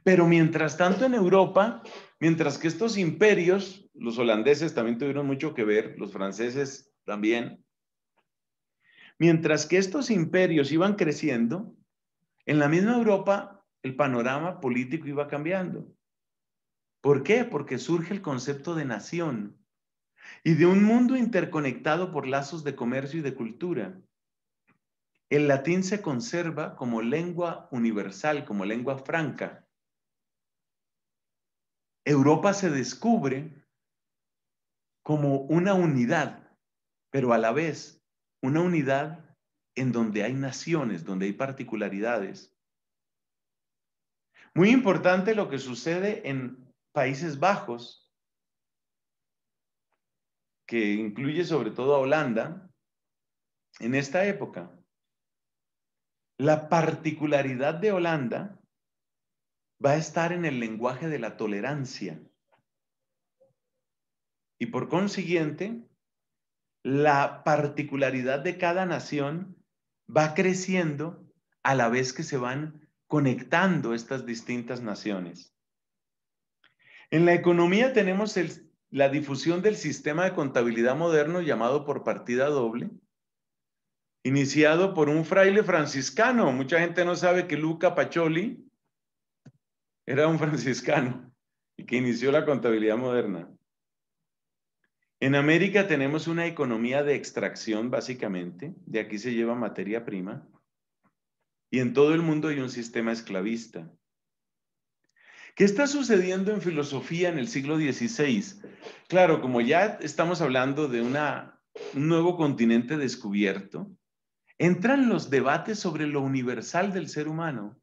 Speaker 1: Pero mientras tanto en Europa, mientras que estos imperios, los holandeses también tuvieron mucho que ver, los franceses también, mientras que estos imperios iban creciendo, en la misma Europa el panorama político iba cambiando. ¿Por qué? Porque surge el concepto de nación y de un mundo interconectado por lazos de comercio y de cultura. El latín se conserva como lengua universal, como lengua franca. Europa se descubre como una unidad, pero a la vez una unidad en donde hay naciones, donde hay particularidades. Muy importante lo que sucede en Países Bajos, que incluye sobre todo a Holanda, en esta época. La particularidad de Holanda va a estar en el lenguaje de la tolerancia. Y por consiguiente, la particularidad de cada nación va creciendo a la vez que se van conectando estas distintas naciones. En la economía tenemos la difusión del sistema de contabilidad moderno llamado por partida doble, iniciado por un fraile franciscano. Mucha gente no sabe que Luca Pacioli era un franciscano y que inició la contabilidad moderna. En América tenemos una economía de extracción, básicamente. De aquí se lleva materia prima. Y en todo el mundo hay un sistema esclavista. ¿Qué está sucediendo en filosofía en el siglo XVI? Claro, como ya estamos hablando de un nuevo continente descubierto, entran los debates sobre lo universal del ser humano.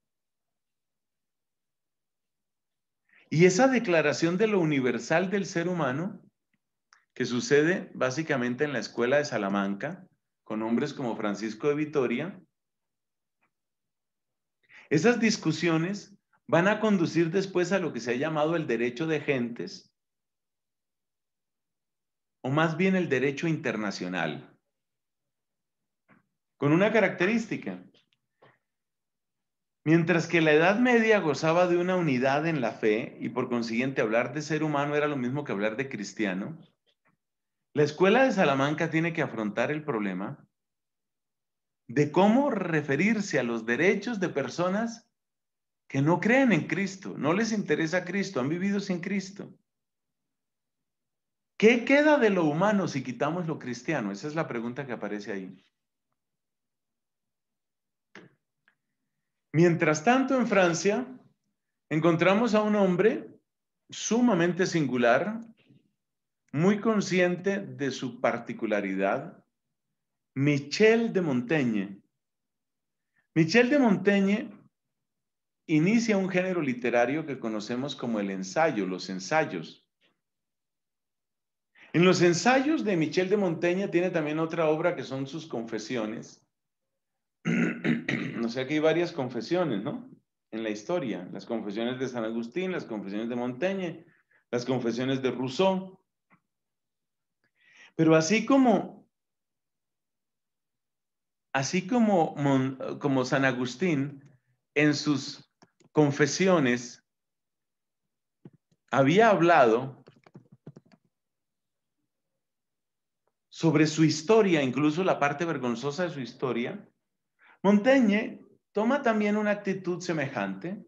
Speaker 1: Y esa declaración de lo universal del ser humano, que sucede básicamente en la escuela de Salamanca, con hombres como Francisco de Vitoria, esas discusiones van a conducir después a lo que se ha llamado el derecho de gentes, o más bien el derecho internacional con una característica. Mientras que la Edad Media gozaba de una unidad en la fe y por consiguiente hablar de ser humano era lo mismo que hablar de cristiano, la escuela de Salamanca tiene que afrontar el problema de cómo referirse a los derechos de personas que no creen en Cristo, no les interesa Cristo, han vivido sin Cristo. ¿Qué queda de lo humano si quitamos lo cristiano? Esa es la pregunta que aparece ahí. Mientras tanto, en Francia, encontramos a un hombre sumamente singular, muy consciente de su particularidad, Michel de Montaigne. Michel de Montaigne inicia un género literario que conocemos como el ensayo, los ensayos. En los ensayos de Michel de Montaigne tiene también otra obra que son sus confesiones, no sé, aquí hay varias confesiones, ¿no? En la historia, las confesiones de San Agustín, las confesiones de Montaigne, las confesiones de Rousseau. Pero así como, así como San Agustín en sus confesiones había hablado sobre su historia, incluso la parte vergonzosa de su historia, Montaigne toma también una actitud semejante,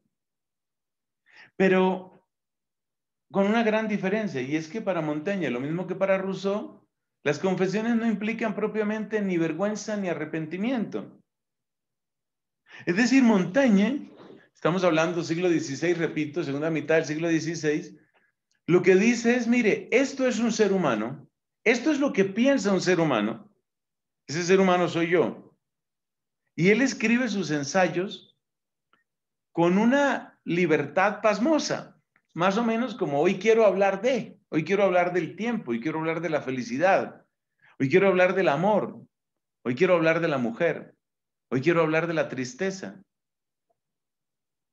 Speaker 1: pero con una gran diferencia, y es que para Montaigne, lo mismo que para Rousseau, las confesiones no implican propiamente ni vergüenza ni arrepentimiento. Es decir, Montaigne, estamos hablando siglo XVI, repito, segunda mitad del siglo XVI, lo que dice es, mire, esto es un ser humano, esto es lo que piensa un ser humano, ese ser humano soy yo, y él escribe sus ensayos con una libertad pasmosa, más o menos como hoy quiero hablar de, hoy quiero hablar del tiempo, hoy quiero hablar de la felicidad, hoy quiero hablar del amor, hoy quiero hablar de la mujer, hoy quiero hablar de la tristeza.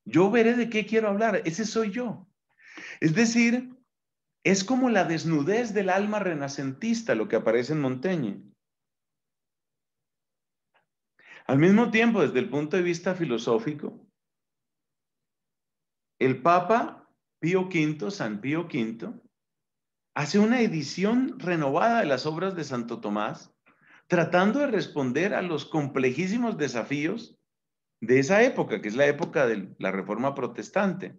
Speaker 1: Yo veré de qué quiero hablar, ese soy yo. Es decir, es como la desnudez del alma renacentista lo que aparece en Montaigne. Al mismo tiempo, desde el punto de vista filosófico, el Papa Pío V, San Pío V, hace una edición renovada de las obras de Santo Tomás, tratando de responder a los complejísimos desafíos de esa época, que es la época de la Reforma Protestante.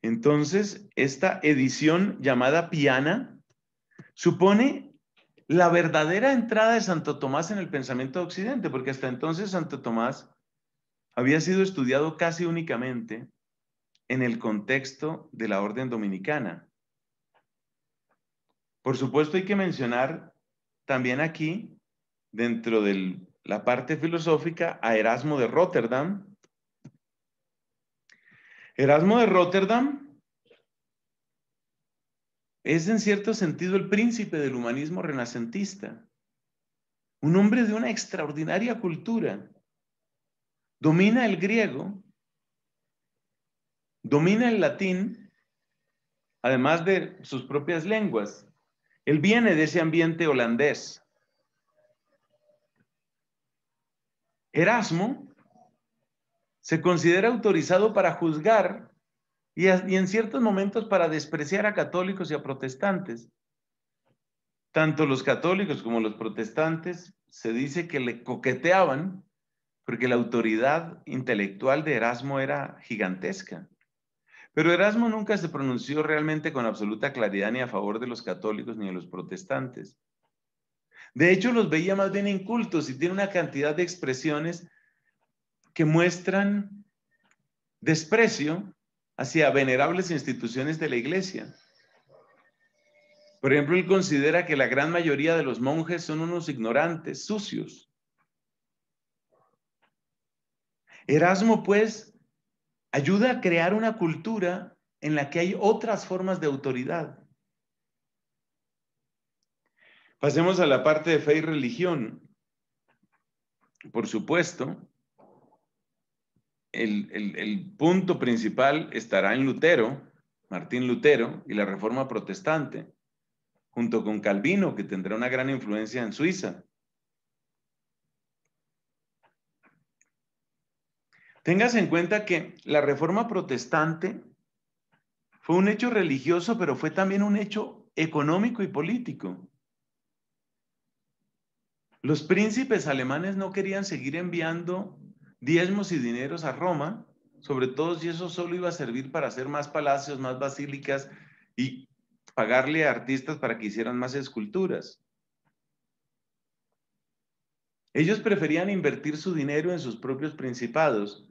Speaker 1: Entonces, esta edición llamada Piana supone la verdadera entrada de Santo Tomás en el pensamiento de Occidente, porque hasta entonces Santo Tomás había sido estudiado casi únicamente en el contexto de la orden dominicana. Por supuesto hay que mencionar también aquí, dentro de la parte filosófica, a Erasmo de Rotterdam. Erasmo de Rotterdam es en cierto sentido el príncipe del humanismo renacentista, un hombre de una extraordinaria cultura. Domina el griego, domina el latín, además de sus propias lenguas. Él viene de ese ambiente holandés. Erasmo se considera autorizado para juzgar y, en ciertos momentos para despreciar a católicos y a protestantes. Tanto los católicos como los protestantes se dice que le coqueteaban porque la autoridad intelectual de Erasmo era gigantesca. Pero Erasmo nunca se pronunció realmente con absoluta claridad ni a favor de los católicos ni de los protestantes. De hecho, los veía más bien incultos y tiene una cantidad de expresiones que muestran desprecio hacia venerables instituciones de la iglesia. Por ejemplo, él considera que la gran mayoría de los monjes son unos ignorantes, sucios. Erasmo, pues, ayuda a crear una cultura en la que hay otras formas de autoridad. Pasemos a la parte de fe y religión. Por supuesto, el, punto principal estará en Lutero, Martín Lutero y la Reforma Protestante, junto con Calvino, que tendrá una gran influencia en Suiza. tengas en cuenta que la Reforma Protestante fue un hecho religioso, pero fue también un hecho económico y político. Los príncipes alemanes no querían seguir enviando diezmos y dineros a Roma, sobre todo si eso solo iba a servir para hacer más palacios, más basílicas y pagarle a artistas para que hicieran más esculturas. Ellos preferían invertir su dinero en sus propios principados.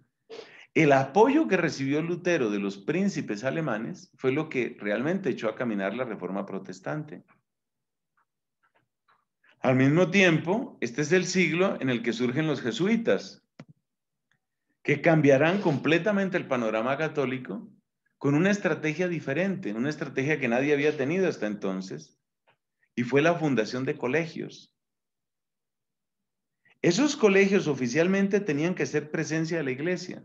Speaker 1: El apoyo que recibió Lutero de los príncipes alemanes fue lo que realmente echó a caminar la reforma protestante. Al mismo tiempo, este es el siglo en el que surgen los jesuitas, que cambiarán completamente el panorama católico con una estrategia diferente, una estrategia que nadie había tenido hasta entonces, y fue la fundación de colegios. Esos colegios oficialmente tenían que ser presencia de la iglesia.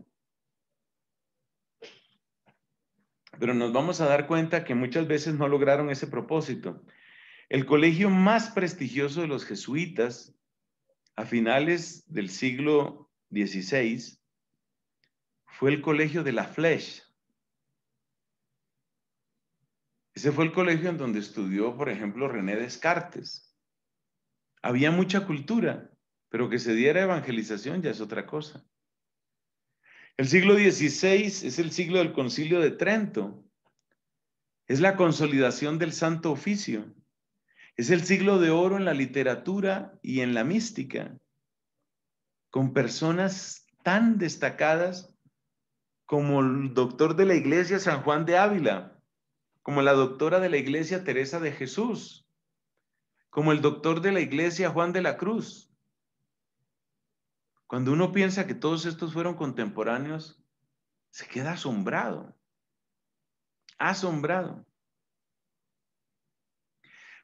Speaker 1: Pero nos vamos a dar cuenta que muchas veces no lograron ese propósito. El colegio más prestigioso de los jesuitas a finales del siglo XVI fue el colegio de la Flesh. Ese fue el colegio en donde estudió, por ejemplo, René Descartes. Había mucha cultura, pero que se diera evangelización ya es otra cosa. El siglo XVI es el siglo del concilio de Trento. Es la consolidación del santo oficio. Es el siglo de oro en la literatura y en la mística, con personas tan destacadas como el doctor de la iglesia San Juan de Ávila, como la doctora de la iglesia Teresa de Jesús, como el doctor de la iglesia Juan de la Cruz. Cuando uno piensa que todos estos fueron contemporáneos, se queda asombrado, asombrado.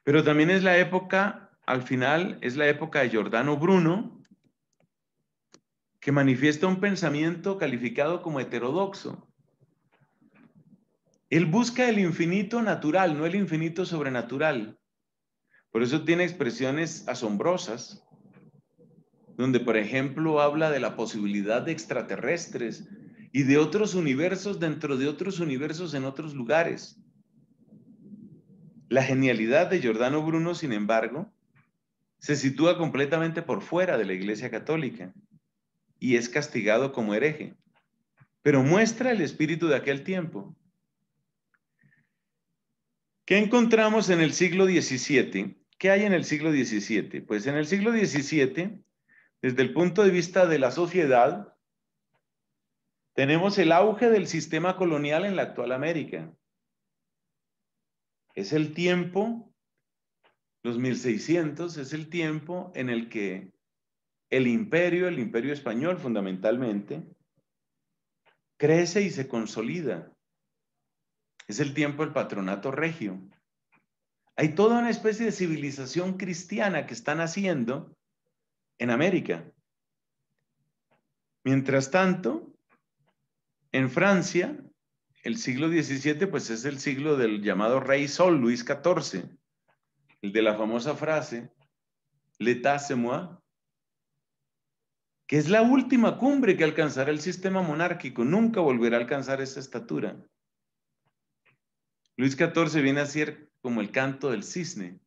Speaker 1: Pero también es la época, al final, es la época de Giordano Bruno, que manifiesta un pensamiento calificado como heterodoxo. Él busca el infinito natural, no el infinito sobrenatural. Por eso tiene expresiones asombrosas, donde por ejemplo habla de la posibilidad de extraterrestres y de otros universos dentro de otros universos en otros lugares. La genialidad de Giordano Bruno, sin embargo, se sitúa completamente por fuera de la Iglesia Católica y es castigado como hereje. Pero muestra el espíritu de aquel tiempo. ¿Qué encontramos en el siglo XVII? ¿Qué hay en el siglo XVII? Pues en el siglo XVII, desde el punto de vista de la sociedad, tenemos el auge del sistema colonial en la actual América. Es el tiempo, los 1600, es el tiempo en el que el imperio, el imperio español fundamentalmente, crece y se consolida. Es el tiempo del patronato regio. Hay toda una especie de civilización cristiana que están haciendo en América. Mientras tanto, en Francia, el siglo XVII pues es el siglo del llamado rey Sol, Luis XIV, el de la famosa frase, l'état c'est moi, que es la última cumbre que alcanzará el sistema monárquico, nunca volverá a alcanzar esa estatura. Luis XIV viene a ser como el canto del cisne.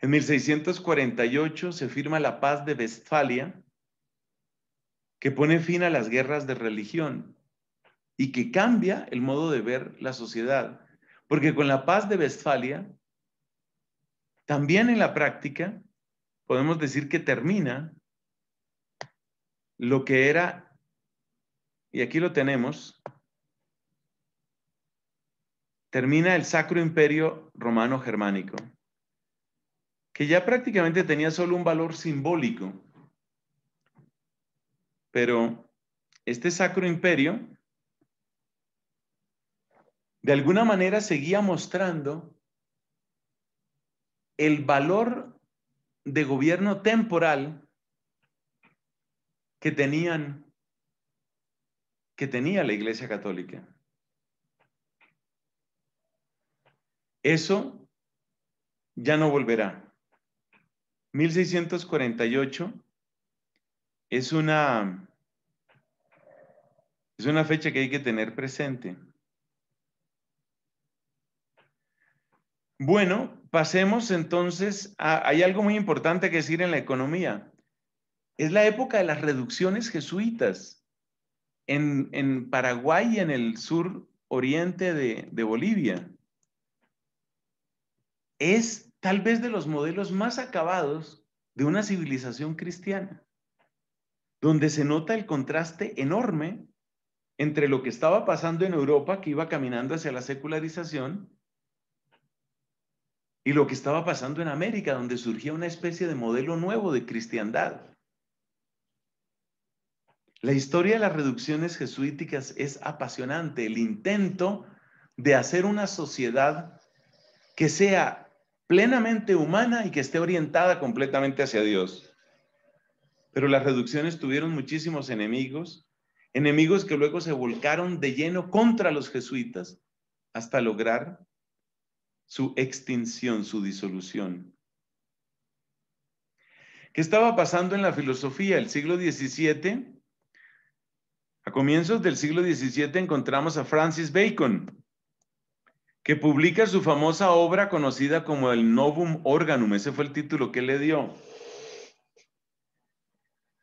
Speaker 1: En 1648 se firma la paz de Westfalia, que pone fin a las guerras de religión y que cambia el modo de ver la sociedad. Porque con la paz de Westfalia, también en la práctica, podemos decir que termina lo que era, y aquí lo tenemos, termina el Sacro Imperio Romano Germánico, que ya prácticamente tenía solo un valor simbólico, pero este Sacro Imperio de alguna manera seguía mostrando el valor de gobierno temporal que tenían que tenía la Iglesia Católica. Eso ya no volverá. 1648 es una es una fecha que hay que tener presente. Bueno, pasemos entonces a, hay algo muy importante que decir en la economía. Es la época de las reducciones jesuitas en, Paraguay y en el sur oriente de Bolivia. Es tal vez de los modelos más acabados de una civilización cristiana, donde se nota el contraste enorme entre lo que estaba pasando en Europa, que iba caminando hacia la secularización, y lo que estaba pasando en América, donde surgía una especie de modelo nuevo de cristiandad. La historia de las reducciones jesuíticas es apasionante, el intento de hacer una sociedad que sea plenamente humana y que esté orientada completamente hacia Dios. Pero las reducciones tuvieron muchísimos enemigos, enemigos que luego se volcaron de lleno contra los jesuitas hasta lograr su extinción, su disolución. ¿Qué estaba pasando en la filosofía del siglo XVII? A comienzos del siglo XVII encontramos a Francis Bacon, que publica su famosa obra conocida como el Novum Organum. Ese fue el título que le dio.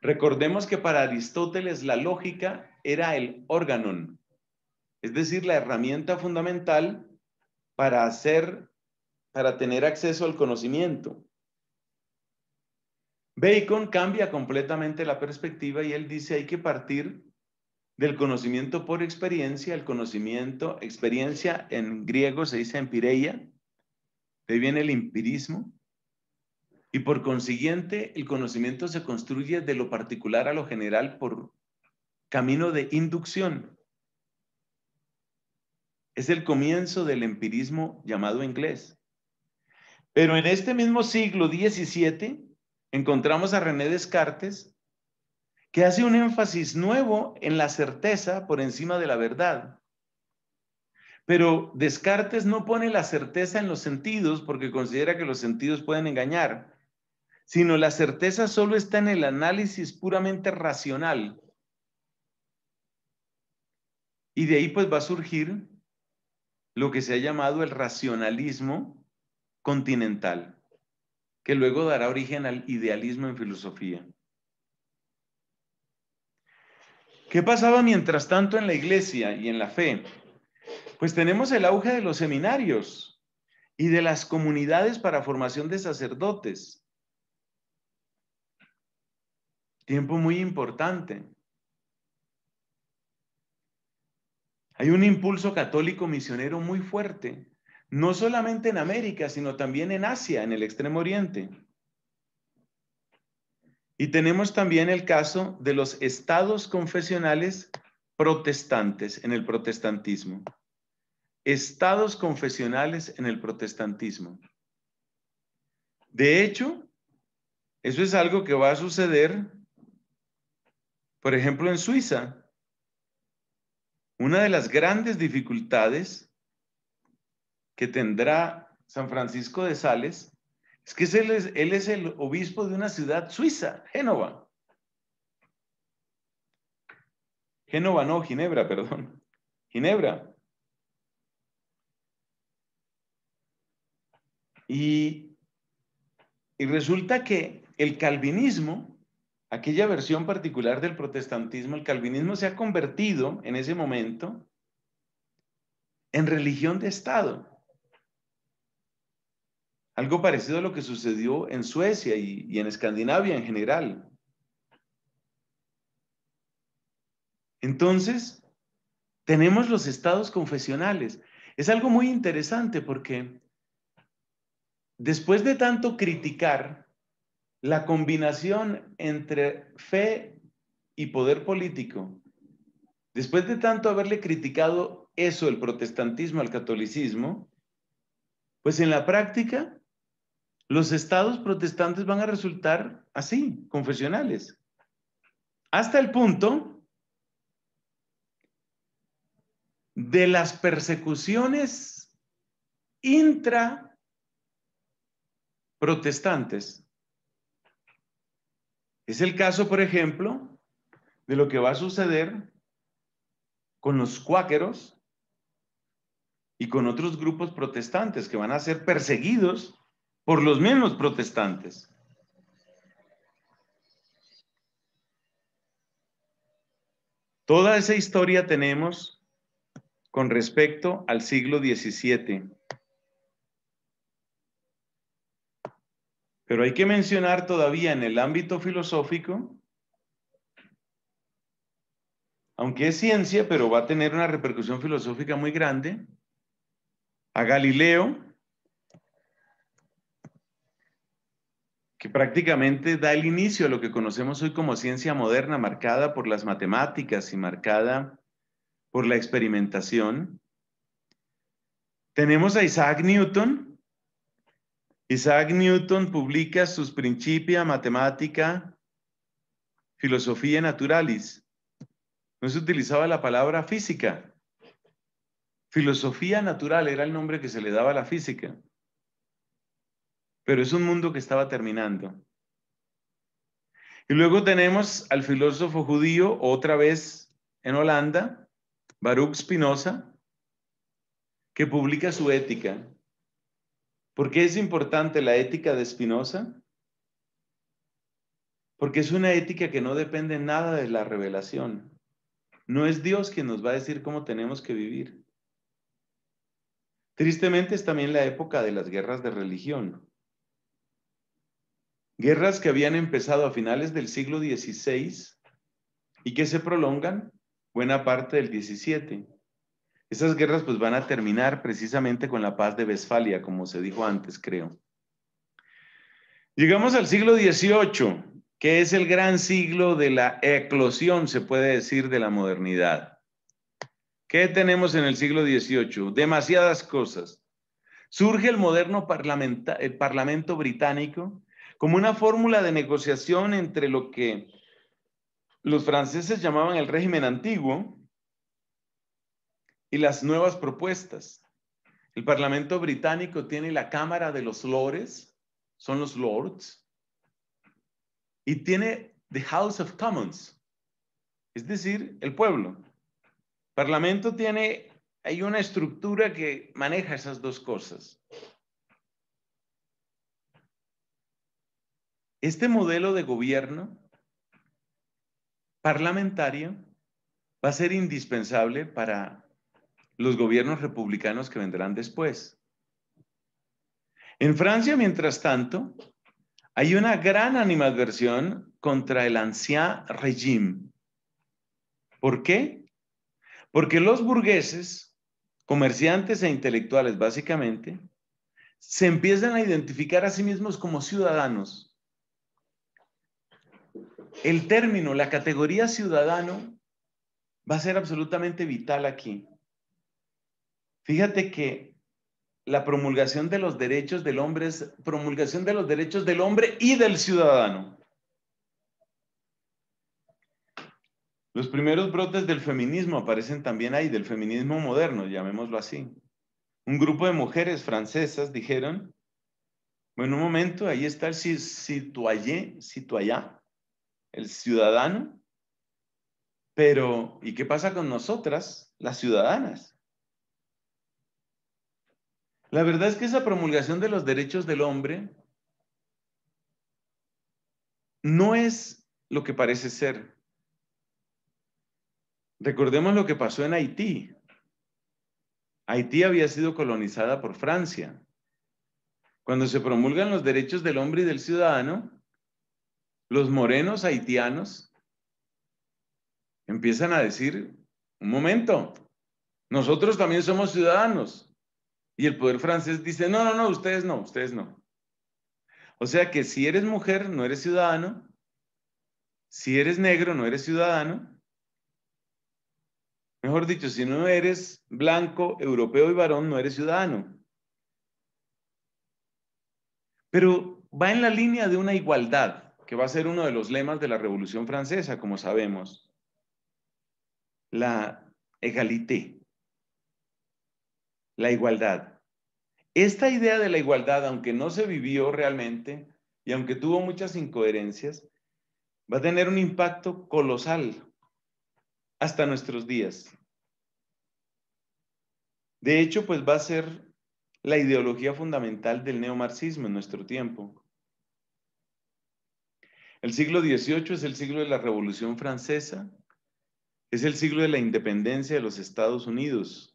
Speaker 1: Recordemos que para Aristóteles la lógica era el organon, es decir, la herramienta fundamental para hacer, para tener acceso al conocimiento. Bacon cambia completamente la perspectiva y él dice hay que partir del conocimiento por experiencia, el conocimiento, experiencia en griego se dice empireia, de ahí viene el empirismo, y por consiguiente el conocimiento se construye de lo particular a lo general por camino de inducción. Es el comienzo del empirismo llamado inglés. Pero en este mismo siglo XVII encontramos a René Descartes, que hace un énfasis nuevo en la certeza por encima de la verdad. Pero Descartes no pone la certeza en los sentidos porque considera que los sentidos pueden engañar, sino la certeza solo está en el análisis puramente racional. Y de ahí pues va a surgir lo que se ha llamado el racionalismo continental, que luego dará origen al idealismo en filosofía. ¿Qué pasaba mientras tanto en la iglesia y en la fe? Pues tenemos el auge de los seminarios y de las comunidades para formación de sacerdotes. Tiempo muy importante. Hay un impulso católico misionero muy fuerte, no solamente en América, sino también en Asia, en el Extremo Oriente. Y tenemos también el caso de los estados confesionales protestantes en el protestantismo. Estados confesionales en el protestantismo. De hecho, eso es algo que va a suceder, por ejemplo, en Suiza, una de las grandes dificultades que tendrá San Francisco de Sales es que él es, el obispo de una ciudad suiza, Génova. Génova, no, Ginebra, perdón. Ginebra. Y, y resulta que el calvinismo aquella versión particular del protestantismo, el calvinismo se ha convertido en ese momento en religión de Estado. Algo parecido a lo que sucedió en Suecia y, en Escandinavia en general. Entonces, tenemos los estados confesionales. Es algo muy interesante porque después de tanto criticar la combinación entre fe y poder político, después de tanto haberle criticado eso, el protestantismo al catolicismo, pues en la práctica los estados protestantes van a resultar así, confesionales. Hasta el punto de las persecuciones intra protestantes es el caso, por ejemplo, de lo que va a suceder con los cuáqueros y con otros grupos protestantes que van a ser perseguidos por los mismos protestantes. Toda esa historia tenemos con respecto al siglo XVII Pero hay que mencionar todavía en el ámbito filosófico, aunque es ciencia, pero va a tener una repercusión filosófica muy grande, a Galileo, que prácticamente da el inicio a lo que conocemos hoy como ciencia moderna, marcada por las matemáticas y marcada por la experimentación. Tenemos a Isaac Newton, Isaac Newton publica sus Principia Mathematica Filosofía Naturalis. No se utilizaba la palabra física. Filosofía natural era el nombre que se le daba a la física. Pero es un mundo que estaba terminando. Y luego tenemos al filósofo judío, otra vez en Holanda, Baruch Spinoza, que publica su ética. ¿Por qué es importante la ética de Spinoza? Porque es una ética que no depende nada de la revelación. No es Dios quien nos va a decir cómo tenemos que vivir. Tristemente es también la época de las guerras de religión. Guerras que habían empezado a finales del siglo XVI y que se prolongan buena parte del XVII. Esas guerras pues van a terminar precisamente con la paz de Westfalia, como se dijo antes, creo. Llegamos al siglo XVIII, que es el gran siglo de la eclosión, se puede decir, de la modernidad. ¿Qué tenemos en el siglo XVIII? Demasiadas cosas. Surge el moderno Parlamento británico como una fórmula de negociación entre lo que los franceses llamaban el régimen antiguo, y las nuevas propuestas. El Parlamento británico tiene la Cámara de los Lores, son los Lords, y tiene the House of Commons, es decir, el pueblo. El Parlamento tiene, hay una estructura que maneja esas dos cosas. Este modelo de gobierno parlamentario va a ser indispensable para los gobiernos republicanos que vendrán después. En Francia, mientras tanto, hay una gran animadversión contra el ancien régime. ¿Por qué? Porque los burgueses, comerciantes e intelectuales básicamente, se empiezan a identificar a sí mismos como ciudadanos. El término, la categoría ciudadano, va a ser absolutamente vital aquí. Fíjate que la promulgación de los derechos del hombre es promulgación de los derechos del hombre y del ciudadano. Los primeros brotes del feminismo aparecen también ahí, del feminismo moderno, llamémoslo así. Un grupo de mujeres francesas dijeron, bueno, un momento, ahí está el citoyen, el ciudadano, pero ¿y qué pasa con nosotras, las ciudadanas? La verdad es que esa promulgación de los derechos del hombre no es lo que parece ser. Recordemos lo que pasó en Haití. Haití había sido colonizada por Francia. Cuando se promulgan los derechos del hombre y del ciudadano, los morenos haitianos empiezan a decir, un momento, nosotros también somos ciudadanos, y el poder francés dice, no, no, no, ustedes no, ustedes no. O sea que si eres mujer, no eres ciudadano. Si eres negro, no eres ciudadano. Mejor dicho, si no eres blanco, europeo y varón, no eres ciudadano. Pero va en la línea de una igualdad, que va a ser uno de los lemas de la Revolución Francesa, como sabemos. La egalité la igualdad. Esta idea de la igualdad, aunque no se vivió realmente y aunque tuvo muchas incoherencias, va a tener un impacto colosal hasta nuestros días. De hecho, pues va a ser la ideología fundamental del neomarxismo en nuestro tiempo. El siglo XVIII es el siglo de la Revolución Francesa, es el siglo de la independencia de los Estados Unidos,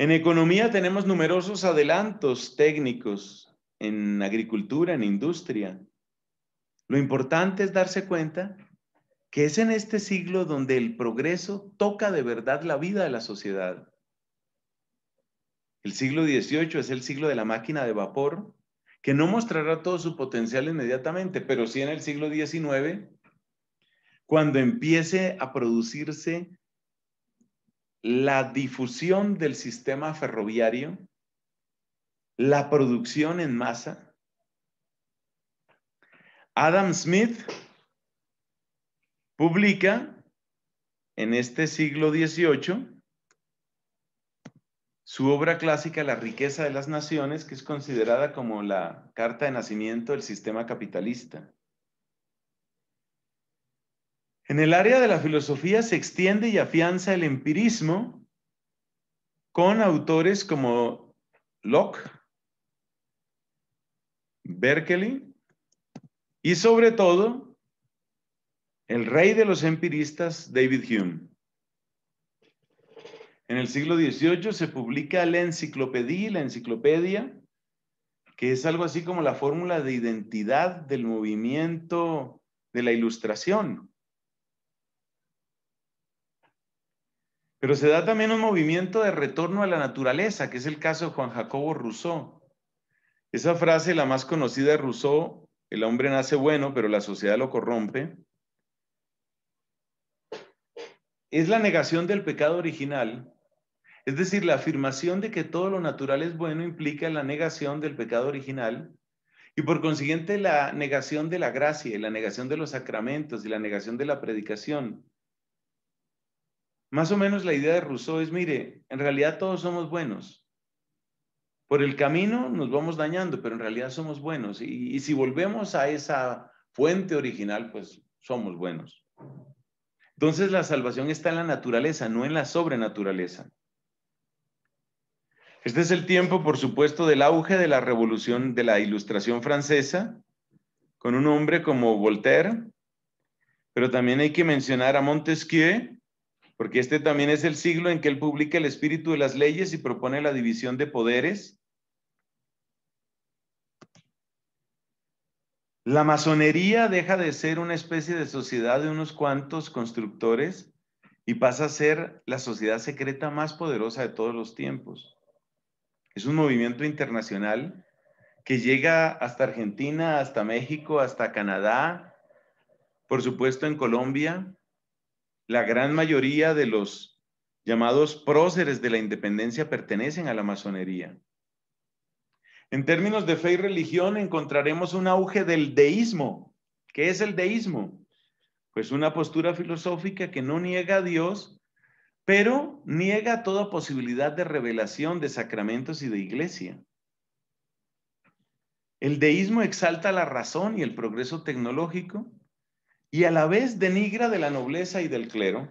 Speaker 1: en economía tenemos numerosos adelantos técnicos en agricultura, en industria. Lo importante es darse cuenta que es en este siglo donde el progreso toca de verdad la vida de la sociedad. El siglo XVIII es el siglo de la máquina de vapor, que no mostrará todo su potencial inmediatamente, pero sí en el siglo XIX, cuando empiece a producirse la difusión del sistema ferroviario, la producción en masa. Adam Smith publica en este siglo XVIII su obra clásica La riqueza de las naciones, que es considerada como la carta de nacimiento del sistema capitalista. En el área de la filosofía se extiende y afianza el empirismo con autores como Locke, Berkeley y sobre todo el rey de los empiristas, David Hume. En el siglo XVIII se publica la enciclopedia la enciclopedia, que es algo así como la fórmula de identidad del movimiento de la ilustración. Pero se da también un movimiento de retorno a la naturaleza, que es el caso de Juan Jacobo Rousseau. Esa frase, la más conocida de Rousseau, el hombre nace bueno, pero la sociedad lo corrompe, es la negación del pecado original, es decir, la afirmación de que todo lo natural es bueno implica la negación del pecado original y por consiguiente la negación de la gracia y la negación de los sacramentos y la negación de la predicación. Más o menos la idea de Rousseau es, mire, en realidad todos somos buenos. Por el camino nos vamos dañando, pero en realidad somos buenos. Y, si volvemos a esa fuente original, pues somos buenos. Entonces la salvación está en la naturaleza, no en la sobrenaturaleza. Este es el tiempo, por supuesto, del auge de la revolución de la ilustración francesa, con un hombre como Voltaire, pero también hay que mencionar a Montesquieu, porque este también es el siglo en que él publica el espíritu de las leyes y propone la división de poderes. La masonería deja de ser una especie de sociedad de unos cuantos constructores y pasa a ser la sociedad secreta más poderosa de todos los tiempos. Es un movimiento internacional que llega hasta Argentina, hasta México, hasta Canadá, por supuesto en Colombia, la gran mayoría de los llamados próceres de la independencia pertenecen a la masonería. En términos de fe y religión encontraremos un auge del deísmo. ¿Qué es el deísmo? Pues una postura filosófica que no niega a Dios, pero niega toda posibilidad de revelación de sacramentos y de iglesia. El deísmo exalta la razón y el progreso tecnológico, y a la vez denigra de la nobleza y del clero.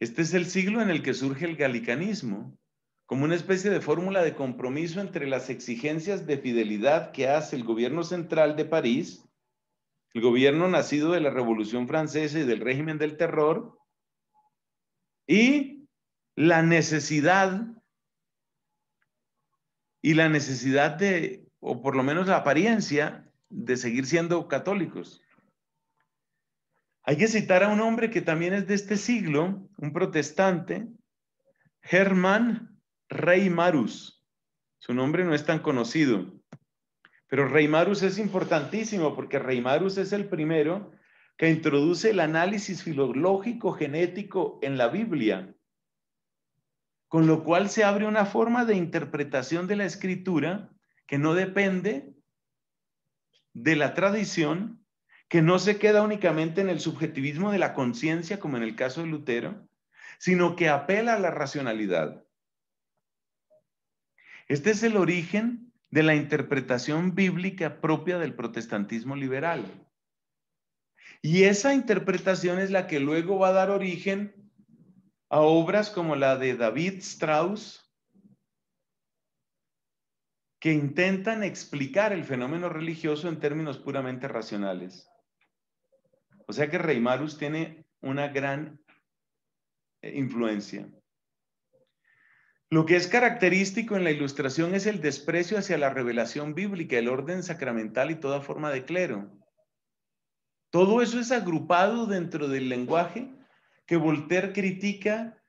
Speaker 1: Este es el siglo en el que surge el galicanismo, como una especie de fórmula de compromiso entre las exigencias de fidelidad que hace el gobierno central de París, el gobierno nacido de la Revolución Francesa y del régimen del terror, y la necesidad y la necesidad de o por lo menos la apariencia de seguir siendo católicos. Hay que citar a un hombre que también es de este siglo, un protestante, Germán Reimarus. Su nombre no es tan conocido, pero Reimarus es importantísimo porque Reimarus es el primero que introduce el análisis filológico genético en la Biblia, con lo cual se abre una forma de interpretación de la escritura que no depende de la tradición, que no se queda únicamente en el subjetivismo de la conciencia, como en el caso de Lutero, sino que apela a la racionalidad. Este es el origen de la interpretación bíblica propia del protestantismo liberal. Y esa interpretación es la que luego va a dar origen a obras como la de David Strauss, que intentan explicar el fenómeno religioso en términos puramente racionales. O sea que Reimarus tiene una gran eh, influencia. Lo que es característico en la ilustración es el desprecio hacia la revelación bíblica, el orden sacramental y toda forma de clero. Todo eso es agrupado dentro del lenguaje que Voltaire critica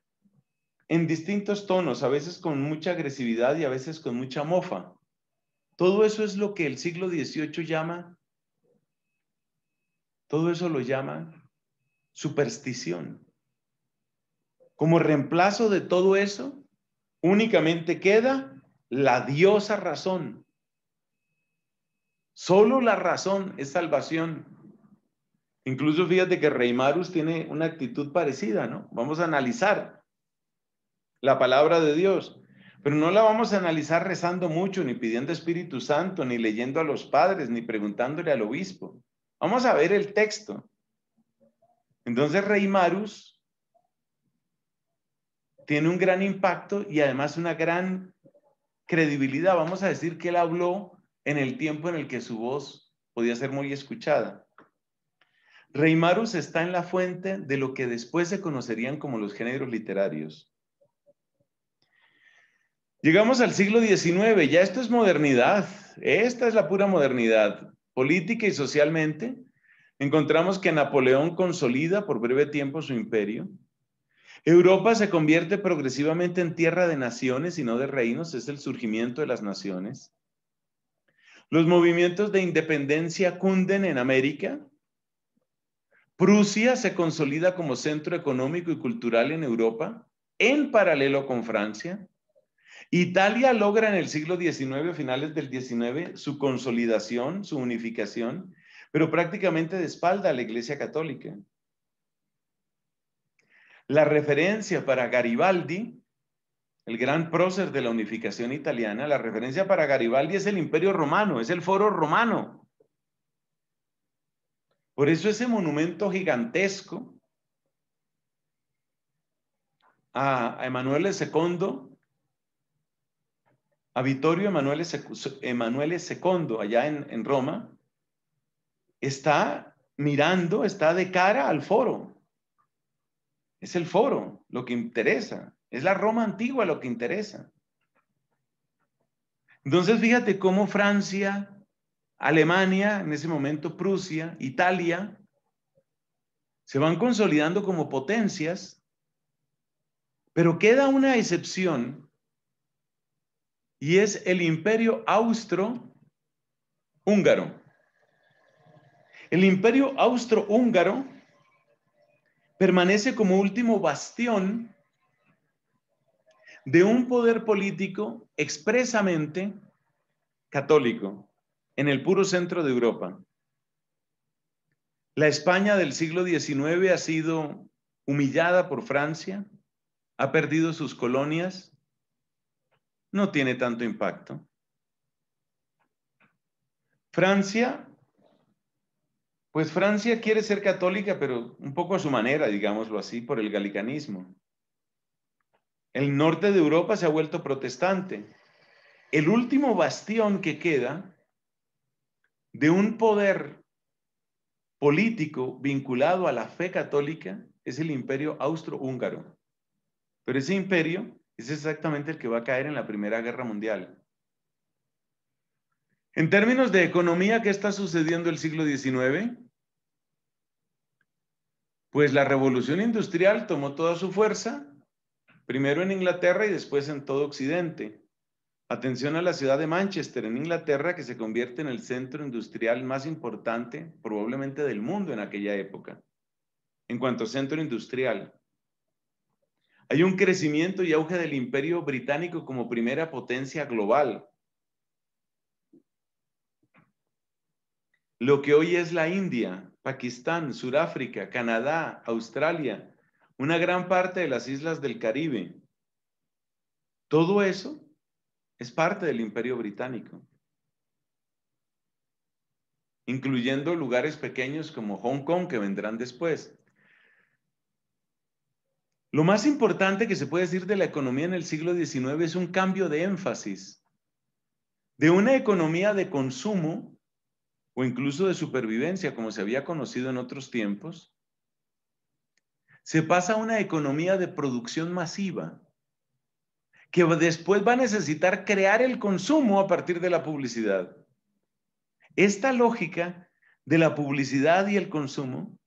Speaker 1: en distintos tonos, a veces con mucha agresividad y a veces con mucha mofa. Todo eso es lo que el siglo XVIII llama, todo eso lo llama superstición. Como reemplazo de todo eso, únicamente queda la diosa razón. Solo la razón es salvación. Incluso fíjate que Reimarus tiene una actitud parecida, ¿no? Vamos a analizar la palabra de Dios. Pero no la vamos a analizar rezando mucho, ni pidiendo Espíritu Santo, ni leyendo a los padres, ni preguntándole al obispo. Vamos a ver el texto. Entonces, Rey Marus tiene un gran impacto y además una gran credibilidad. Vamos a decir que él habló en el tiempo en el que su voz podía ser muy escuchada. Rey Marus está en la fuente de lo que después se conocerían como los géneros literarios. Llegamos al siglo XIX, ya esto es modernidad, esta es la pura modernidad, política y socialmente. Encontramos que Napoleón consolida por breve tiempo su imperio. Europa se convierte progresivamente en tierra de naciones y no de reinos, es el surgimiento de las naciones. Los movimientos de independencia cunden en América. Prusia se consolida como centro económico y cultural en Europa, en paralelo con Francia. Italia logra en el siglo XIX, a finales del XIX, su consolidación, su unificación, pero prácticamente de espalda a la Iglesia Católica. La referencia para Garibaldi, el gran prócer de la unificación italiana, la referencia para Garibaldi es el Imperio Romano, es el Foro Romano. Por eso ese monumento gigantesco a Emanuel II a Vittorio Emanuele II, allá en, en Roma, está mirando, está de cara al foro. Es el foro lo que interesa, es la Roma antigua lo que interesa. Entonces, fíjate cómo Francia, Alemania, en ese momento Prusia, Italia, se van consolidando como potencias, pero queda una excepción y es el imperio austro-húngaro. El imperio austro-húngaro permanece como último bastión de un poder político expresamente católico en el puro centro de Europa. La España del siglo XIX ha sido humillada por Francia, ha perdido sus colonias, no tiene tanto impacto. Francia, pues Francia quiere ser católica, pero un poco a su manera, digámoslo así, por el galicanismo. El norte de Europa se ha vuelto protestante. El último bastión que queda de un poder político vinculado a la fe católica es el imperio austro-húngaro. Pero ese imperio es exactamente el que va a caer en la Primera Guerra Mundial. En términos de economía, ¿qué está sucediendo el siglo XIX? Pues la revolución industrial tomó toda su fuerza, primero en Inglaterra y después en todo Occidente. Atención a la ciudad de Manchester, en Inglaterra, que se convierte en el centro industrial más importante probablemente del mundo en aquella época, en cuanto a centro industrial. Hay un crecimiento y auge del imperio británico como primera potencia global. Lo que hoy es la India, Pakistán, Sudáfrica, Canadá, Australia, una gran parte de las islas del Caribe. Todo eso es parte del imperio británico, incluyendo lugares pequeños como Hong Kong que vendrán después. Lo más importante que se puede decir de la economía en el siglo XIX es un cambio de énfasis de una economía de consumo o incluso de supervivencia, como se había conocido en otros tiempos, se pasa a una economía de producción masiva, que después va a necesitar crear el consumo a partir de la publicidad. Esta lógica de la publicidad y el consumo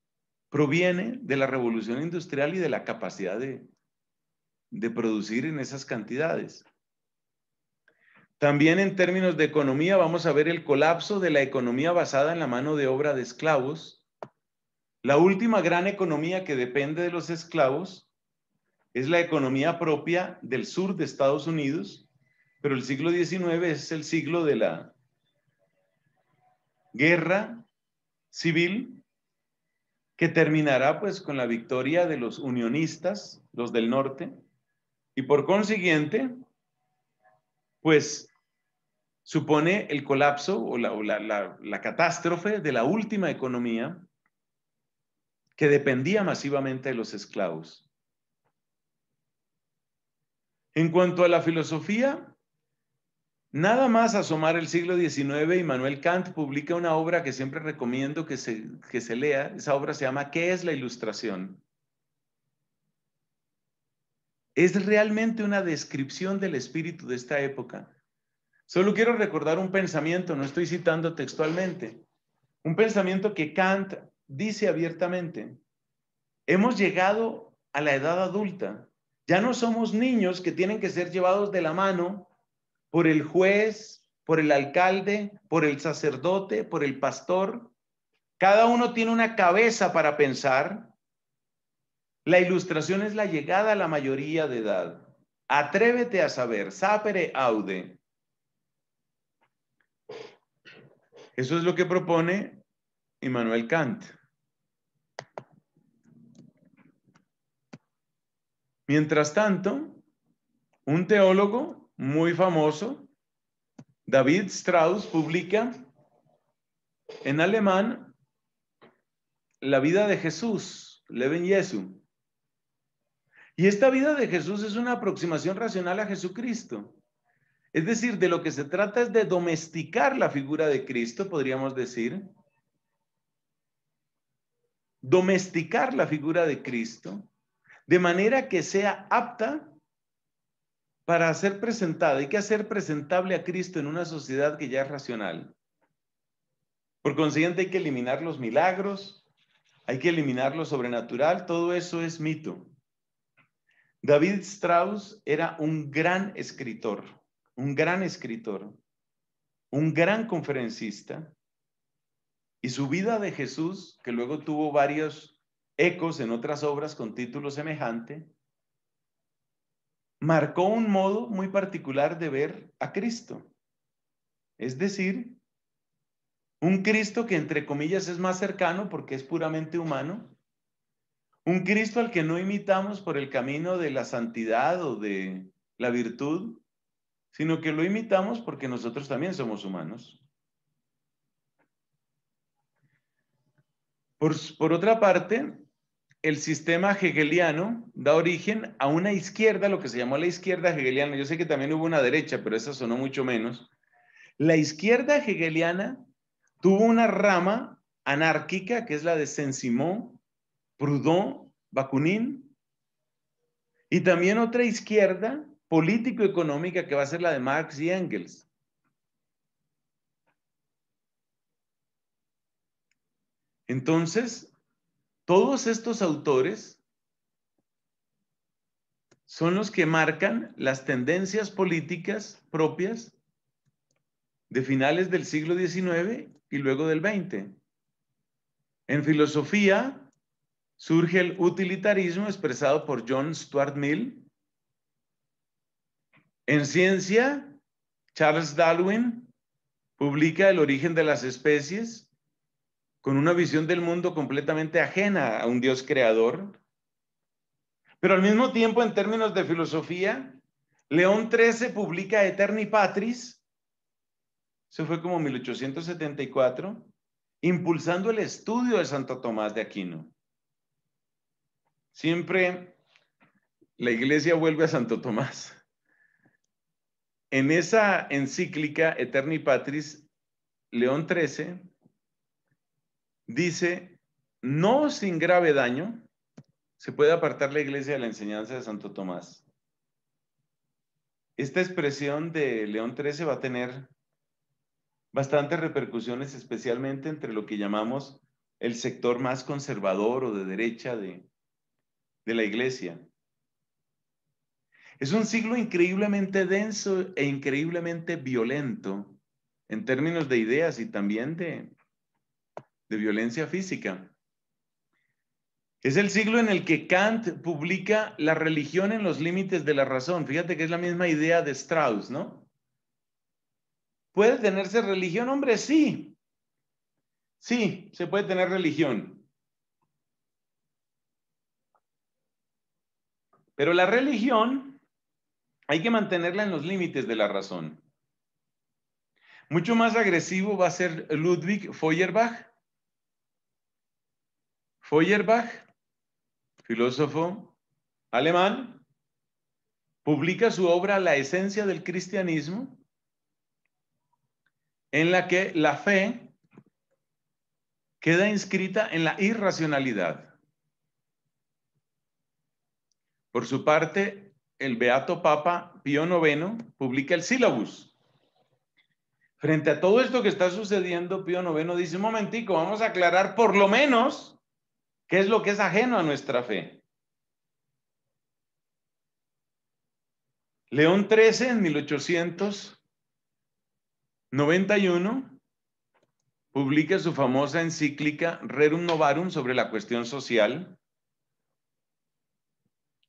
Speaker 1: proviene de la revolución industrial y de la capacidad de, producir en esas cantidades. También en términos de economía vamos a ver el colapso de la economía basada en la mano de obra de esclavos. La última gran economía que depende de los esclavos es la economía propia del sur de Estados Unidos, pero el siglo XIX es el siglo de la guerra civil que terminará pues con la victoria de los unionistas, los del norte, y por consiguiente, pues supone el colapso o la, la catástrofe de la última economía que dependía masivamente de los esclavos. En cuanto a la filosofía, Nada más asomar el siglo XIX, Immanuel Kant publica una obra que siempre recomiendo que se, que se lea. Esa obra se llama ¿Qué es la ilustración? Es realmente una descripción del espíritu de esta época. Solo quiero recordar un pensamiento, no estoy citando textualmente, un pensamiento que Kant dice abiertamente. Hemos llegado a la edad adulta. Ya no somos niños que tienen que ser llevados de la mano por el juez, por el alcalde, por el sacerdote, por el pastor. Cada uno tiene una cabeza para pensar. La ilustración es la llegada a la mayoría de edad. Atrévete a saber, sapere aude. Eso es lo que propone Immanuel Kant. Mientras tanto, un teólogo muy famoso, David Strauss publica en alemán La vida de Jesús, Leben Jesu. Y esta vida de Jesús es una aproximación racional a Jesucristo. Es decir, de lo que se trata es de domesticar la figura de Cristo, podríamos decir. Domesticar la figura de Cristo de manera que sea apta para ser presentado, Hay que hacer presentable a Cristo en una sociedad que ya es racional. Por consiguiente, hay que eliminar los milagros, hay que eliminar lo sobrenatural, todo eso es mito. David Strauss era un gran escritor, un gran escritor, un gran conferencista, y su vida de Jesús, que luego tuvo varios ecos en otras obras con título semejante, marcó un modo muy particular de ver a Cristo. Es decir, un Cristo que entre comillas es más cercano porque es puramente humano, un Cristo al que no imitamos por el camino de la santidad o de la virtud, sino que lo imitamos porque nosotros también somos humanos. Por, por otra parte, el sistema hegeliano da origen a una izquierda, lo que se llamó la izquierda hegeliana. Yo sé que también hubo una derecha, pero esa sonó mucho menos. La izquierda hegeliana tuvo una rama anárquica, que es la de Saint-Simon, Proudhon, Bakunin, y también otra izquierda político-económica que va a ser la de Marx y Engels. Entonces, todos estos autores son los que marcan las tendencias políticas propias de finales del siglo XIX y luego del XX. En filosofía surge el utilitarismo expresado por John Stuart Mill. En ciencia, Charles Darwin publica El origen de las especies con una visión del mundo completamente ajena a un Dios creador. Pero al mismo tiempo, en términos de filosofía, León XIII publica Eterni Patris, eso fue como 1874, impulsando el estudio de Santo Tomás de Aquino. Siempre la iglesia vuelve a Santo Tomás. En esa encíclica Eterni Patris, León XIII dice, no sin grave daño se puede apartar la iglesia de la enseñanza de Santo Tomás. Esta expresión de León XIII va a tener bastantes repercusiones, especialmente entre lo que llamamos el sector más conservador o de derecha de, de la iglesia. Es un siglo increíblemente denso e increíblemente violento en términos de ideas y también de, de violencia física. Es el siglo en el que Kant publica la religión en los límites de la razón. Fíjate que es la misma idea de Strauss, ¿no? ¿Puede tenerse religión? Hombre, sí. Sí, se puede tener religión. Pero la religión hay que mantenerla en los límites de la razón. Mucho más agresivo va a ser Ludwig Feuerbach, Feuerbach, filósofo alemán, publica su obra La esencia del cristianismo, en la que la fe queda inscrita en la irracionalidad. Por su parte, el beato Papa Pío IX publica el sílabus. Frente a todo esto que está sucediendo, Pío IX dice, un momentico, vamos a aclarar por lo menos ¿Qué es lo que es ajeno a nuestra fe? León XIII en 1891 publica su famosa encíclica Rerum Novarum sobre la cuestión social.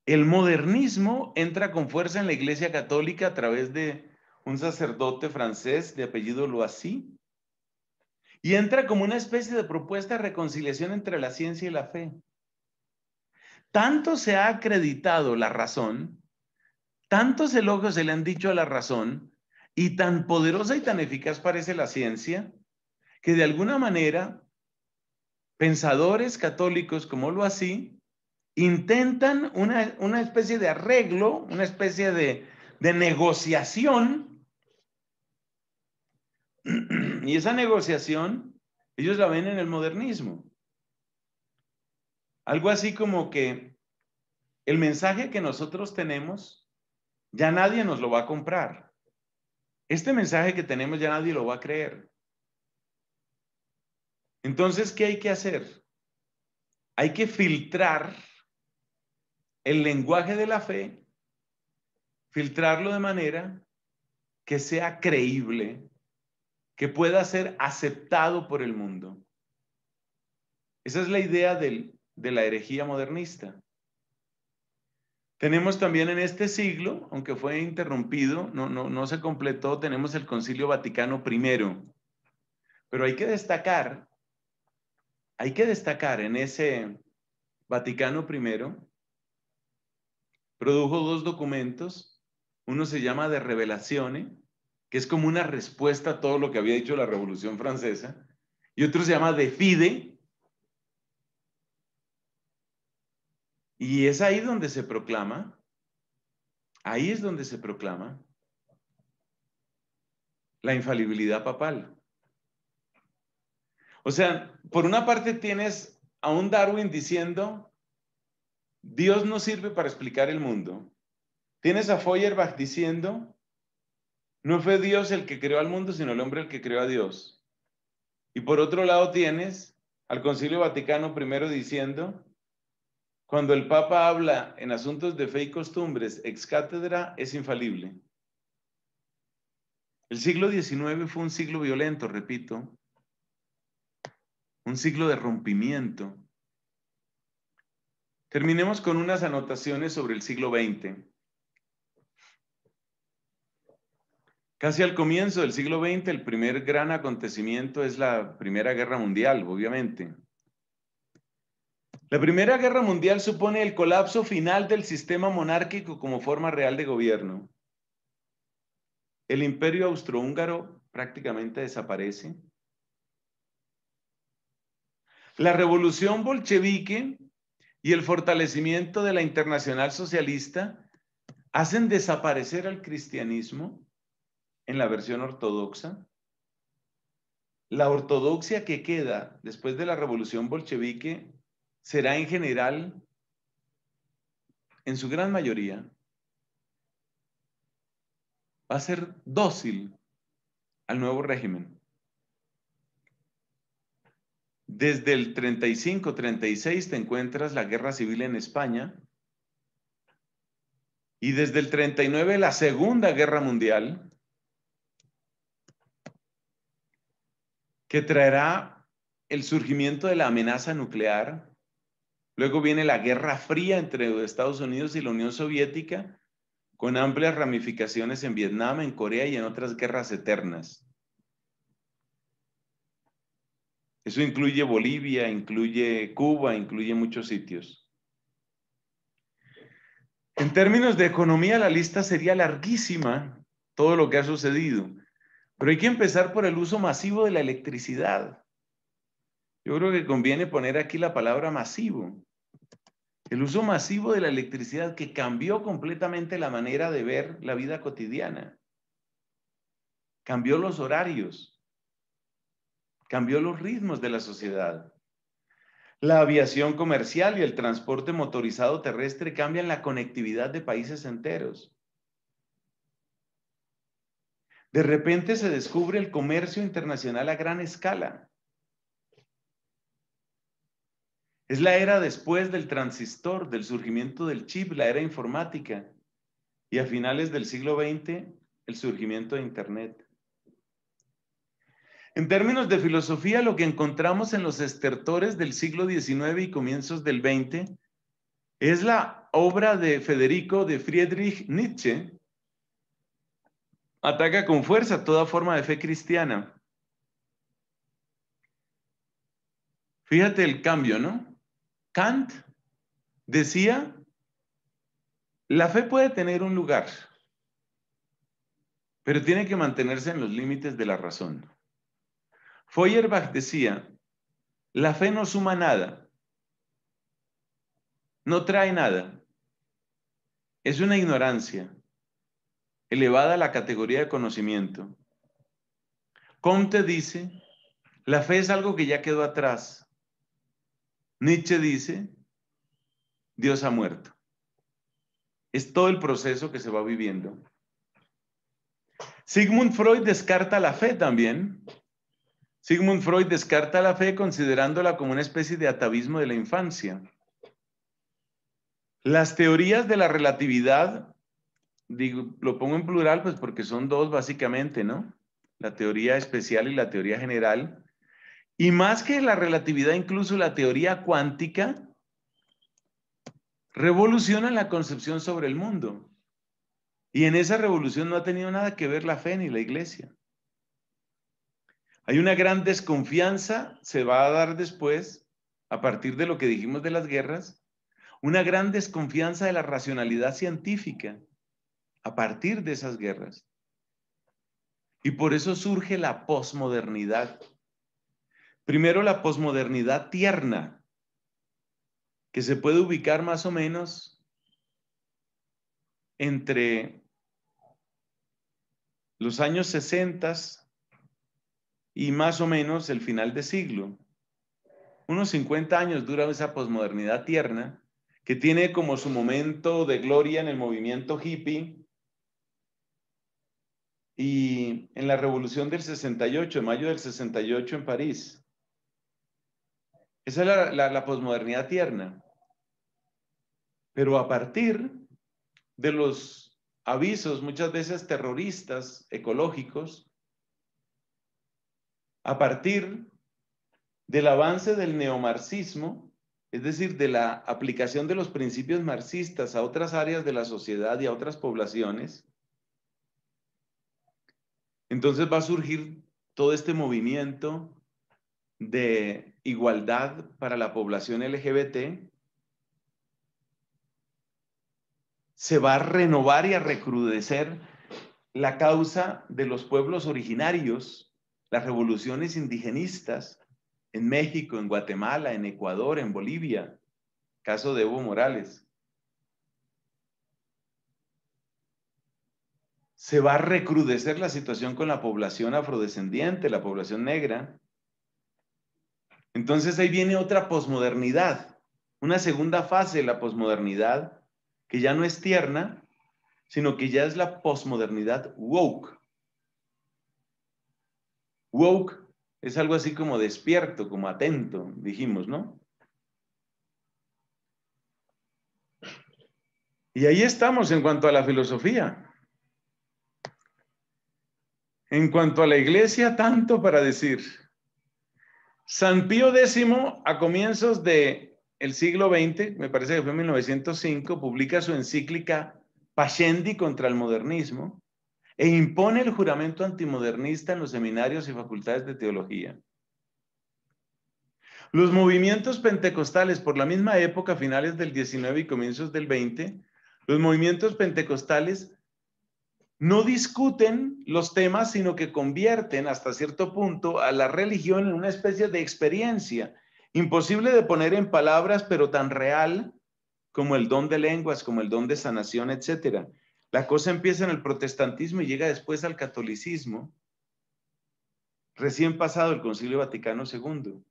Speaker 1: El modernismo entra con fuerza en la Iglesia Católica a través de un sacerdote francés de apellido Loisy, y entra como una especie de propuesta de reconciliación entre la ciencia y la fe. Tanto se ha acreditado la razón, tantos elogios se le han dicho a la razón, y tan poderosa y tan eficaz parece la ciencia, que de alguna manera pensadores católicos como lo así intentan una, especie de arreglo, una especie de, de negociación Y esa negociación, ellos la ven en el modernismo. Algo así como que el mensaje que nosotros tenemos, ya nadie nos lo va a comprar. Este mensaje que tenemos ya nadie lo va a creer. Entonces, ¿qué hay que hacer? Hay que filtrar el lenguaje de la fe, filtrarlo de manera que sea creíble que pueda ser aceptado por el mundo. Esa es la idea de la herejía modernista. Tenemos también en este siglo, aunque fue interrumpido, no, no se completó, tenemos el Concilio Vaticano I. Pero hay que destacar, hay que destacar en ese Vaticano I, produjo dos documentos, uno se llama de revelaciones que es como una respuesta a todo lo que había dicho la Revolución Francesa, y otro se llama Defide. Y es ahí donde se proclama, ahí es donde se proclama la infalibilidad papal. O sea, por una parte tienes a un Darwin diciendo, Dios no sirve para explicar el mundo. Tienes a Feuerbach diciendo, no fue Dios el que creó al mundo, sino el hombre el que creó a Dios. Y por otro lado tienes al Concilio Vaticano primero diciendo, cuando el Papa habla en asuntos de fe y costumbres ex cátedra, es infalible. El siglo XIX fue un siglo violento, repito, un siglo de rompimiento. Terminemos con unas anotaciones sobre el siglo XX. Casi al comienzo del siglo XX, el primer gran acontecimiento es la Primera Guerra Mundial, obviamente. La Primera Guerra Mundial supone el colapso final del sistema monárquico como forma real de gobierno. El imperio austrohúngaro prácticamente desaparece. La revolución bolchevique y el fortalecimiento de la internacional socialista hacen desaparecer al cristianismo en la versión ortodoxa, la ortodoxia que queda después de la revolución bolchevique será en general, en su gran mayoría, va a ser dócil al nuevo régimen. Desde el 35-36 te encuentras la guerra civil en España y desde el 39 la Segunda Guerra Mundial que traerá el surgimiento de la amenaza nuclear. Luego viene la Guerra Fría entre Estados Unidos y la Unión Soviética, con amplias ramificaciones en Vietnam, en Corea y en otras guerras eternas. Eso incluye Bolivia, incluye Cuba, incluye muchos sitios. En términos de economía, la lista sería larguísima, todo lo que ha sucedido. Pero hay que empezar por el uso masivo de la electricidad. Yo creo que conviene poner aquí la palabra masivo. El uso masivo de la electricidad que cambió completamente la manera de ver la vida cotidiana. Cambió los horarios. Cambió los ritmos de la sociedad. La aviación comercial y el transporte motorizado terrestre cambian la conectividad de países enteros. De repente se descubre el comercio internacional a gran escala. Es la era después del transistor, del surgimiento del chip, la era informática. Y a finales del siglo XX, el surgimiento de Internet. En términos de filosofía, lo que encontramos en los estertores del siglo XIX y comienzos del XX es la obra de Federico de Friedrich Nietzsche, Ataca con fuerza toda forma de fe cristiana. Fíjate el cambio, ¿no? Kant decía, la fe puede tener un lugar, pero tiene que mantenerse en los límites de la razón. Feuerbach decía, la fe no suma nada, no trae nada, es una ignorancia elevada a la categoría de conocimiento. Comte dice, la fe es algo que ya quedó atrás. Nietzsche dice, Dios ha muerto. Es todo el proceso que se va viviendo. Sigmund Freud descarta la fe también. Sigmund Freud descarta la fe considerándola como una especie de atavismo de la infancia. Las teorías de la relatividad lo pongo en plural pues porque son dos básicamente, ¿no? La teoría especial y la teoría general. Y más que la relatividad, incluso la teoría cuántica revoluciona la concepción sobre el mundo. Y en esa revolución no ha tenido nada que ver la fe ni la iglesia. Hay una gran desconfianza, se va a dar después, a partir de lo que dijimos de las guerras, una gran desconfianza de la racionalidad científica a partir de esas guerras. Y por eso surge la posmodernidad. Primero la posmodernidad tierna, que se puede ubicar más o menos entre los años 60 y más o menos el final de siglo. Unos 50 años dura esa posmodernidad tierna, que tiene como su momento de gloria en el movimiento hippie, y en la revolución del 68, en mayo del 68 en París. Esa es la, la, la posmodernidad tierna. Pero a partir de los avisos, muchas veces terroristas, ecológicos, a partir del avance del neomarxismo, es decir, de la aplicación de los principios marxistas a otras áreas de la sociedad y a otras poblaciones, entonces va a surgir todo este movimiento de igualdad para la población LGBT. Se va a renovar y a recrudecer la causa de los pueblos originarios, las revoluciones indigenistas en México, en Guatemala, en Ecuador, en Bolivia, caso de Evo Morales. se va a recrudecer la situación con la población afrodescendiente, la población negra. Entonces ahí viene otra posmodernidad, una segunda fase de la posmodernidad que ya no es tierna, sino que ya es la posmodernidad woke. Woke es algo así como despierto, como atento, dijimos, ¿no? Y ahí estamos en cuanto a la filosofía. En cuanto a la iglesia, tanto para decir. San Pío X, a comienzos del el siglo XX, me parece que fue en 1905, publica su encíclica Pascendi contra el modernismo e impone el juramento antimodernista en los seminarios y facultades de teología. Los movimientos pentecostales por la misma época, finales del 19 y comienzos del 20, los movimientos pentecostales no discuten los temas, sino que convierten hasta cierto punto a la religión en una especie de experiencia, imposible de poner en palabras, pero tan real como el don de lenguas, como el don de sanación, etc. La cosa empieza en el protestantismo y llega después al catolicismo, recién pasado el Concilio Vaticano II.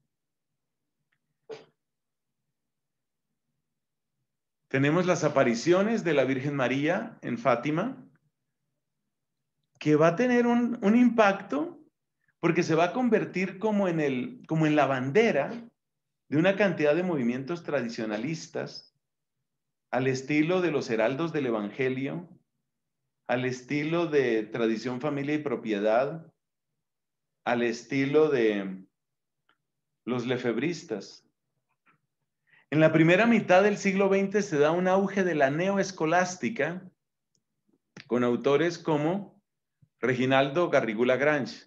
Speaker 1: Tenemos las apariciones de la Virgen María en Fátima, que va a tener un, impacto porque se va a convertir como en, el, como en la bandera de una cantidad de movimientos tradicionalistas al estilo de los heraldos del Evangelio, al estilo de tradición, familia y propiedad, al estilo de los lefebristas. En la primera mitad del siglo XX se da un auge de la neoescolástica con autores como Reginaldo Garrigula Grange.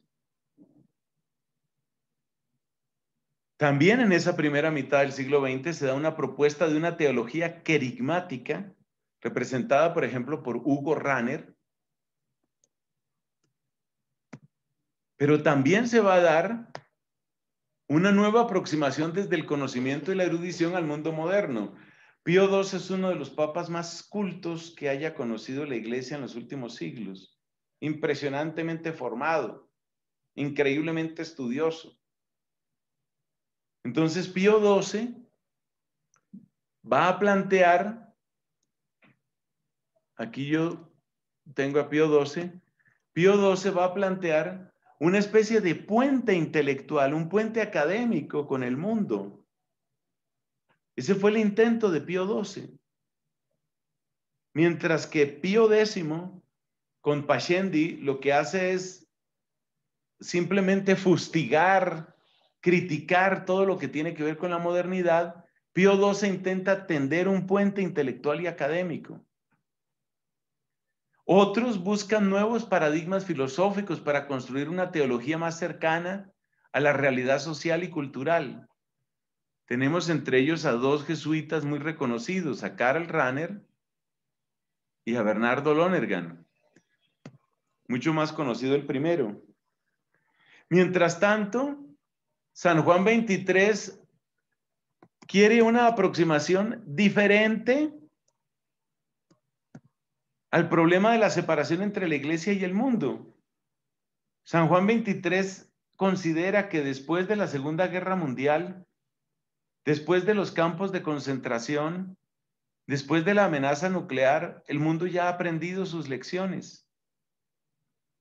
Speaker 1: También en esa primera mitad del siglo XX se da una propuesta de una teología querigmática, representada, por ejemplo, por Hugo Ranner. Pero también se va a dar una nueva aproximación desde el conocimiento y la erudición al mundo moderno. Pío II es uno de los papas más cultos que haya conocido la iglesia en los últimos siglos impresionantemente formado, increíblemente estudioso. Entonces Pío XII va a plantear, aquí yo tengo a Pío XII, Pío XII va a plantear una especie de puente intelectual, un puente académico con el mundo. Ese fue el intento de Pío XII. Mientras que Pío X con Pashendi lo que hace es simplemente fustigar, criticar todo lo que tiene que ver con la modernidad, Pío XII intenta tender un puente intelectual y académico. Otros buscan nuevos paradigmas filosóficos para construir una teología más cercana a la realidad social y cultural. Tenemos entre ellos a dos jesuitas muy reconocidos, a Karl Rahner y a Bernardo Lonergan, mucho más conocido el primero. Mientras tanto, San Juan 23 quiere una aproximación diferente al problema de la separación entre la iglesia y el mundo. San Juan 23 considera que después de la Segunda Guerra Mundial, después de los campos de concentración, después de la amenaza nuclear, el mundo ya ha aprendido sus lecciones.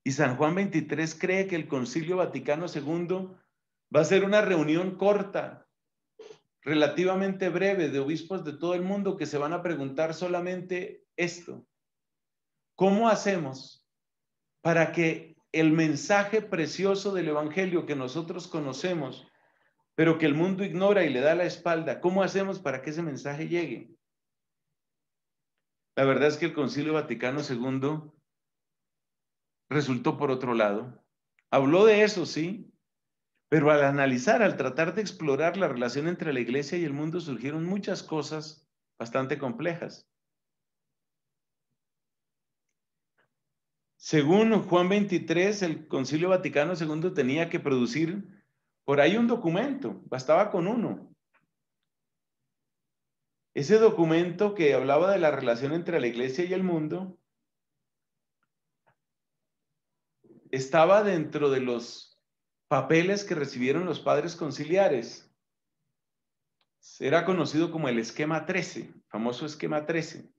Speaker 1: Y San Juan 23 cree que el Concilio Vaticano II va a ser una reunión corta, relativamente breve, de obispos de todo el mundo que se van a preguntar solamente esto. ¿Cómo hacemos para que el mensaje precioso del Evangelio que nosotros conocemos, pero que el mundo ignora y le da la espalda, ¿cómo hacemos para que ese mensaje llegue? La verdad es que el Concilio Vaticano II resultó por otro lado. Habló de eso, sí, pero al analizar, al tratar de explorar la relación entre la iglesia y el mundo, surgieron muchas cosas bastante complejas. Según Juan 23, el Concilio Vaticano II tenía que producir por ahí un documento, bastaba con uno. Ese documento que hablaba de la relación entre la iglesia y el mundo estaba dentro de los papeles que recibieron los padres conciliares. Era conocido como el esquema 13, famoso esquema 13.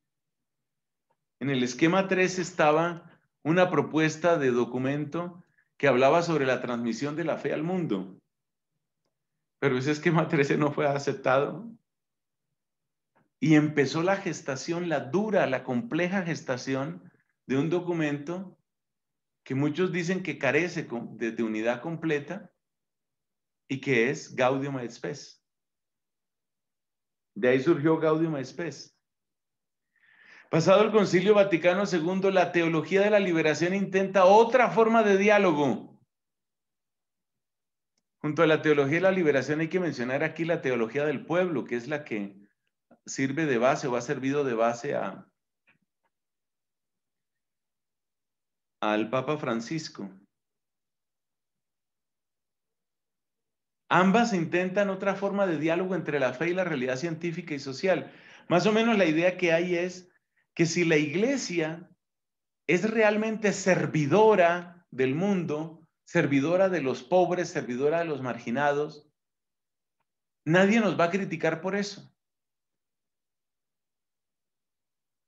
Speaker 1: En el esquema 13 estaba una propuesta de documento que hablaba sobre la transmisión de la fe al mundo. Pero ese esquema 13 no fue aceptado. Y empezó la gestación, la dura, la compleja gestación de un documento que muchos dicen que carece de, unidad completa y que es Gaudium et Spes. De ahí surgió Gaudium et Spes. Pasado el Concilio Vaticano II, la teología de la liberación intenta otra forma de diálogo. Junto a la teología de la liberación hay que mencionar aquí la teología del pueblo, que es la que sirve de base o ha servido de base a, al Papa Francisco. Ambas intentan otra forma de diálogo entre la fe y la realidad científica y social. Más o menos la idea que hay es que si la iglesia es realmente servidora del mundo, servidora de los pobres, servidora de los marginados, nadie nos va a criticar por eso.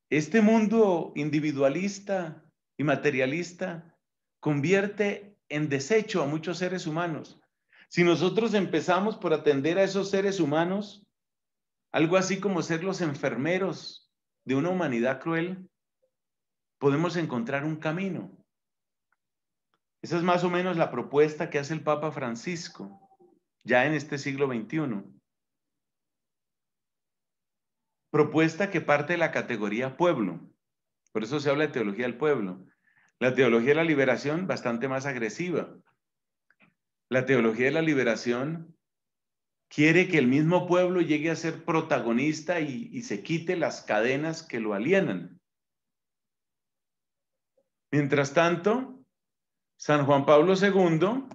Speaker 1: Este mundo individualista, y materialista convierte en desecho a muchos seres humanos. Si nosotros empezamos por atender a esos seres humanos, algo así como ser los enfermeros de una humanidad cruel, podemos encontrar un camino. Esa es más o menos la propuesta que hace el Papa Francisco ya en este siglo XXI. Propuesta que parte de la categoría pueblo. Por eso se habla de teología del pueblo. La teología de la liberación, bastante más agresiva. La teología de la liberación quiere que el mismo pueblo llegue a ser protagonista y, y se quite las cadenas que lo alienan. Mientras tanto, San Juan Pablo II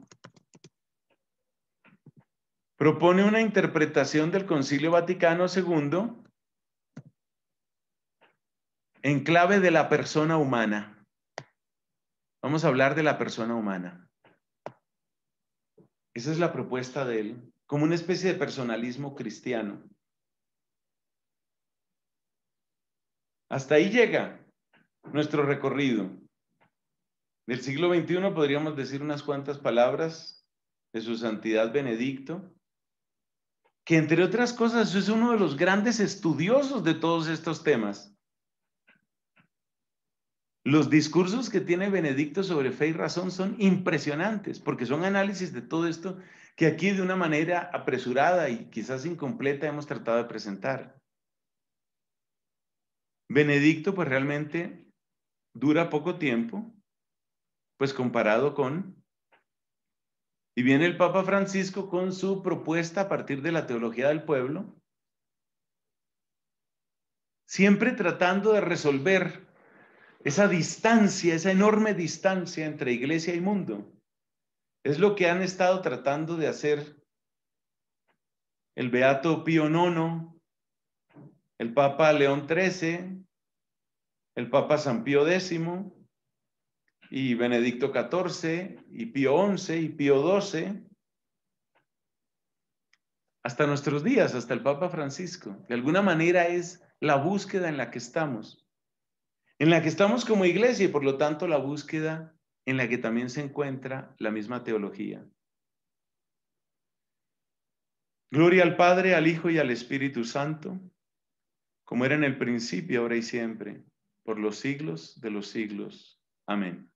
Speaker 1: propone una interpretación del Concilio Vaticano II en clave de la persona humana. Vamos a hablar de la persona humana. Esa es la propuesta de él, como una especie de personalismo cristiano. Hasta ahí llega nuestro recorrido. Del siglo XXI podríamos decir unas cuantas palabras de su santidad Benedicto, que entre otras cosas es uno de los grandes estudiosos de todos estos temas. Los discursos que tiene Benedicto sobre fe y razón son impresionantes porque son análisis de todo esto que aquí de una manera apresurada y quizás incompleta hemos tratado de presentar. Benedicto pues realmente dura poco tiempo, pues comparado con... Y viene el Papa Francisco con su propuesta a partir de la teología del pueblo, siempre tratando de resolver esa distancia, esa enorme distancia entre iglesia y mundo, es lo que han estado tratando de hacer el Beato Pío IX, el Papa León XIII, el Papa San Pío X, y Benedicto XIV, y Pío XI, y Pío XII, hasta nuestros días, hasta el Papa Francisco. De alguna manera es la búsqueda en la que estamos en la que estamos como iglesia y por lo tanto la búsqueda en la que también se encuentra la misma teología. Gloria al Padre, al Hijo y al Espíritu Santo, como era en el principio, ahora y siempre, por los siglos de los siglos. Amén.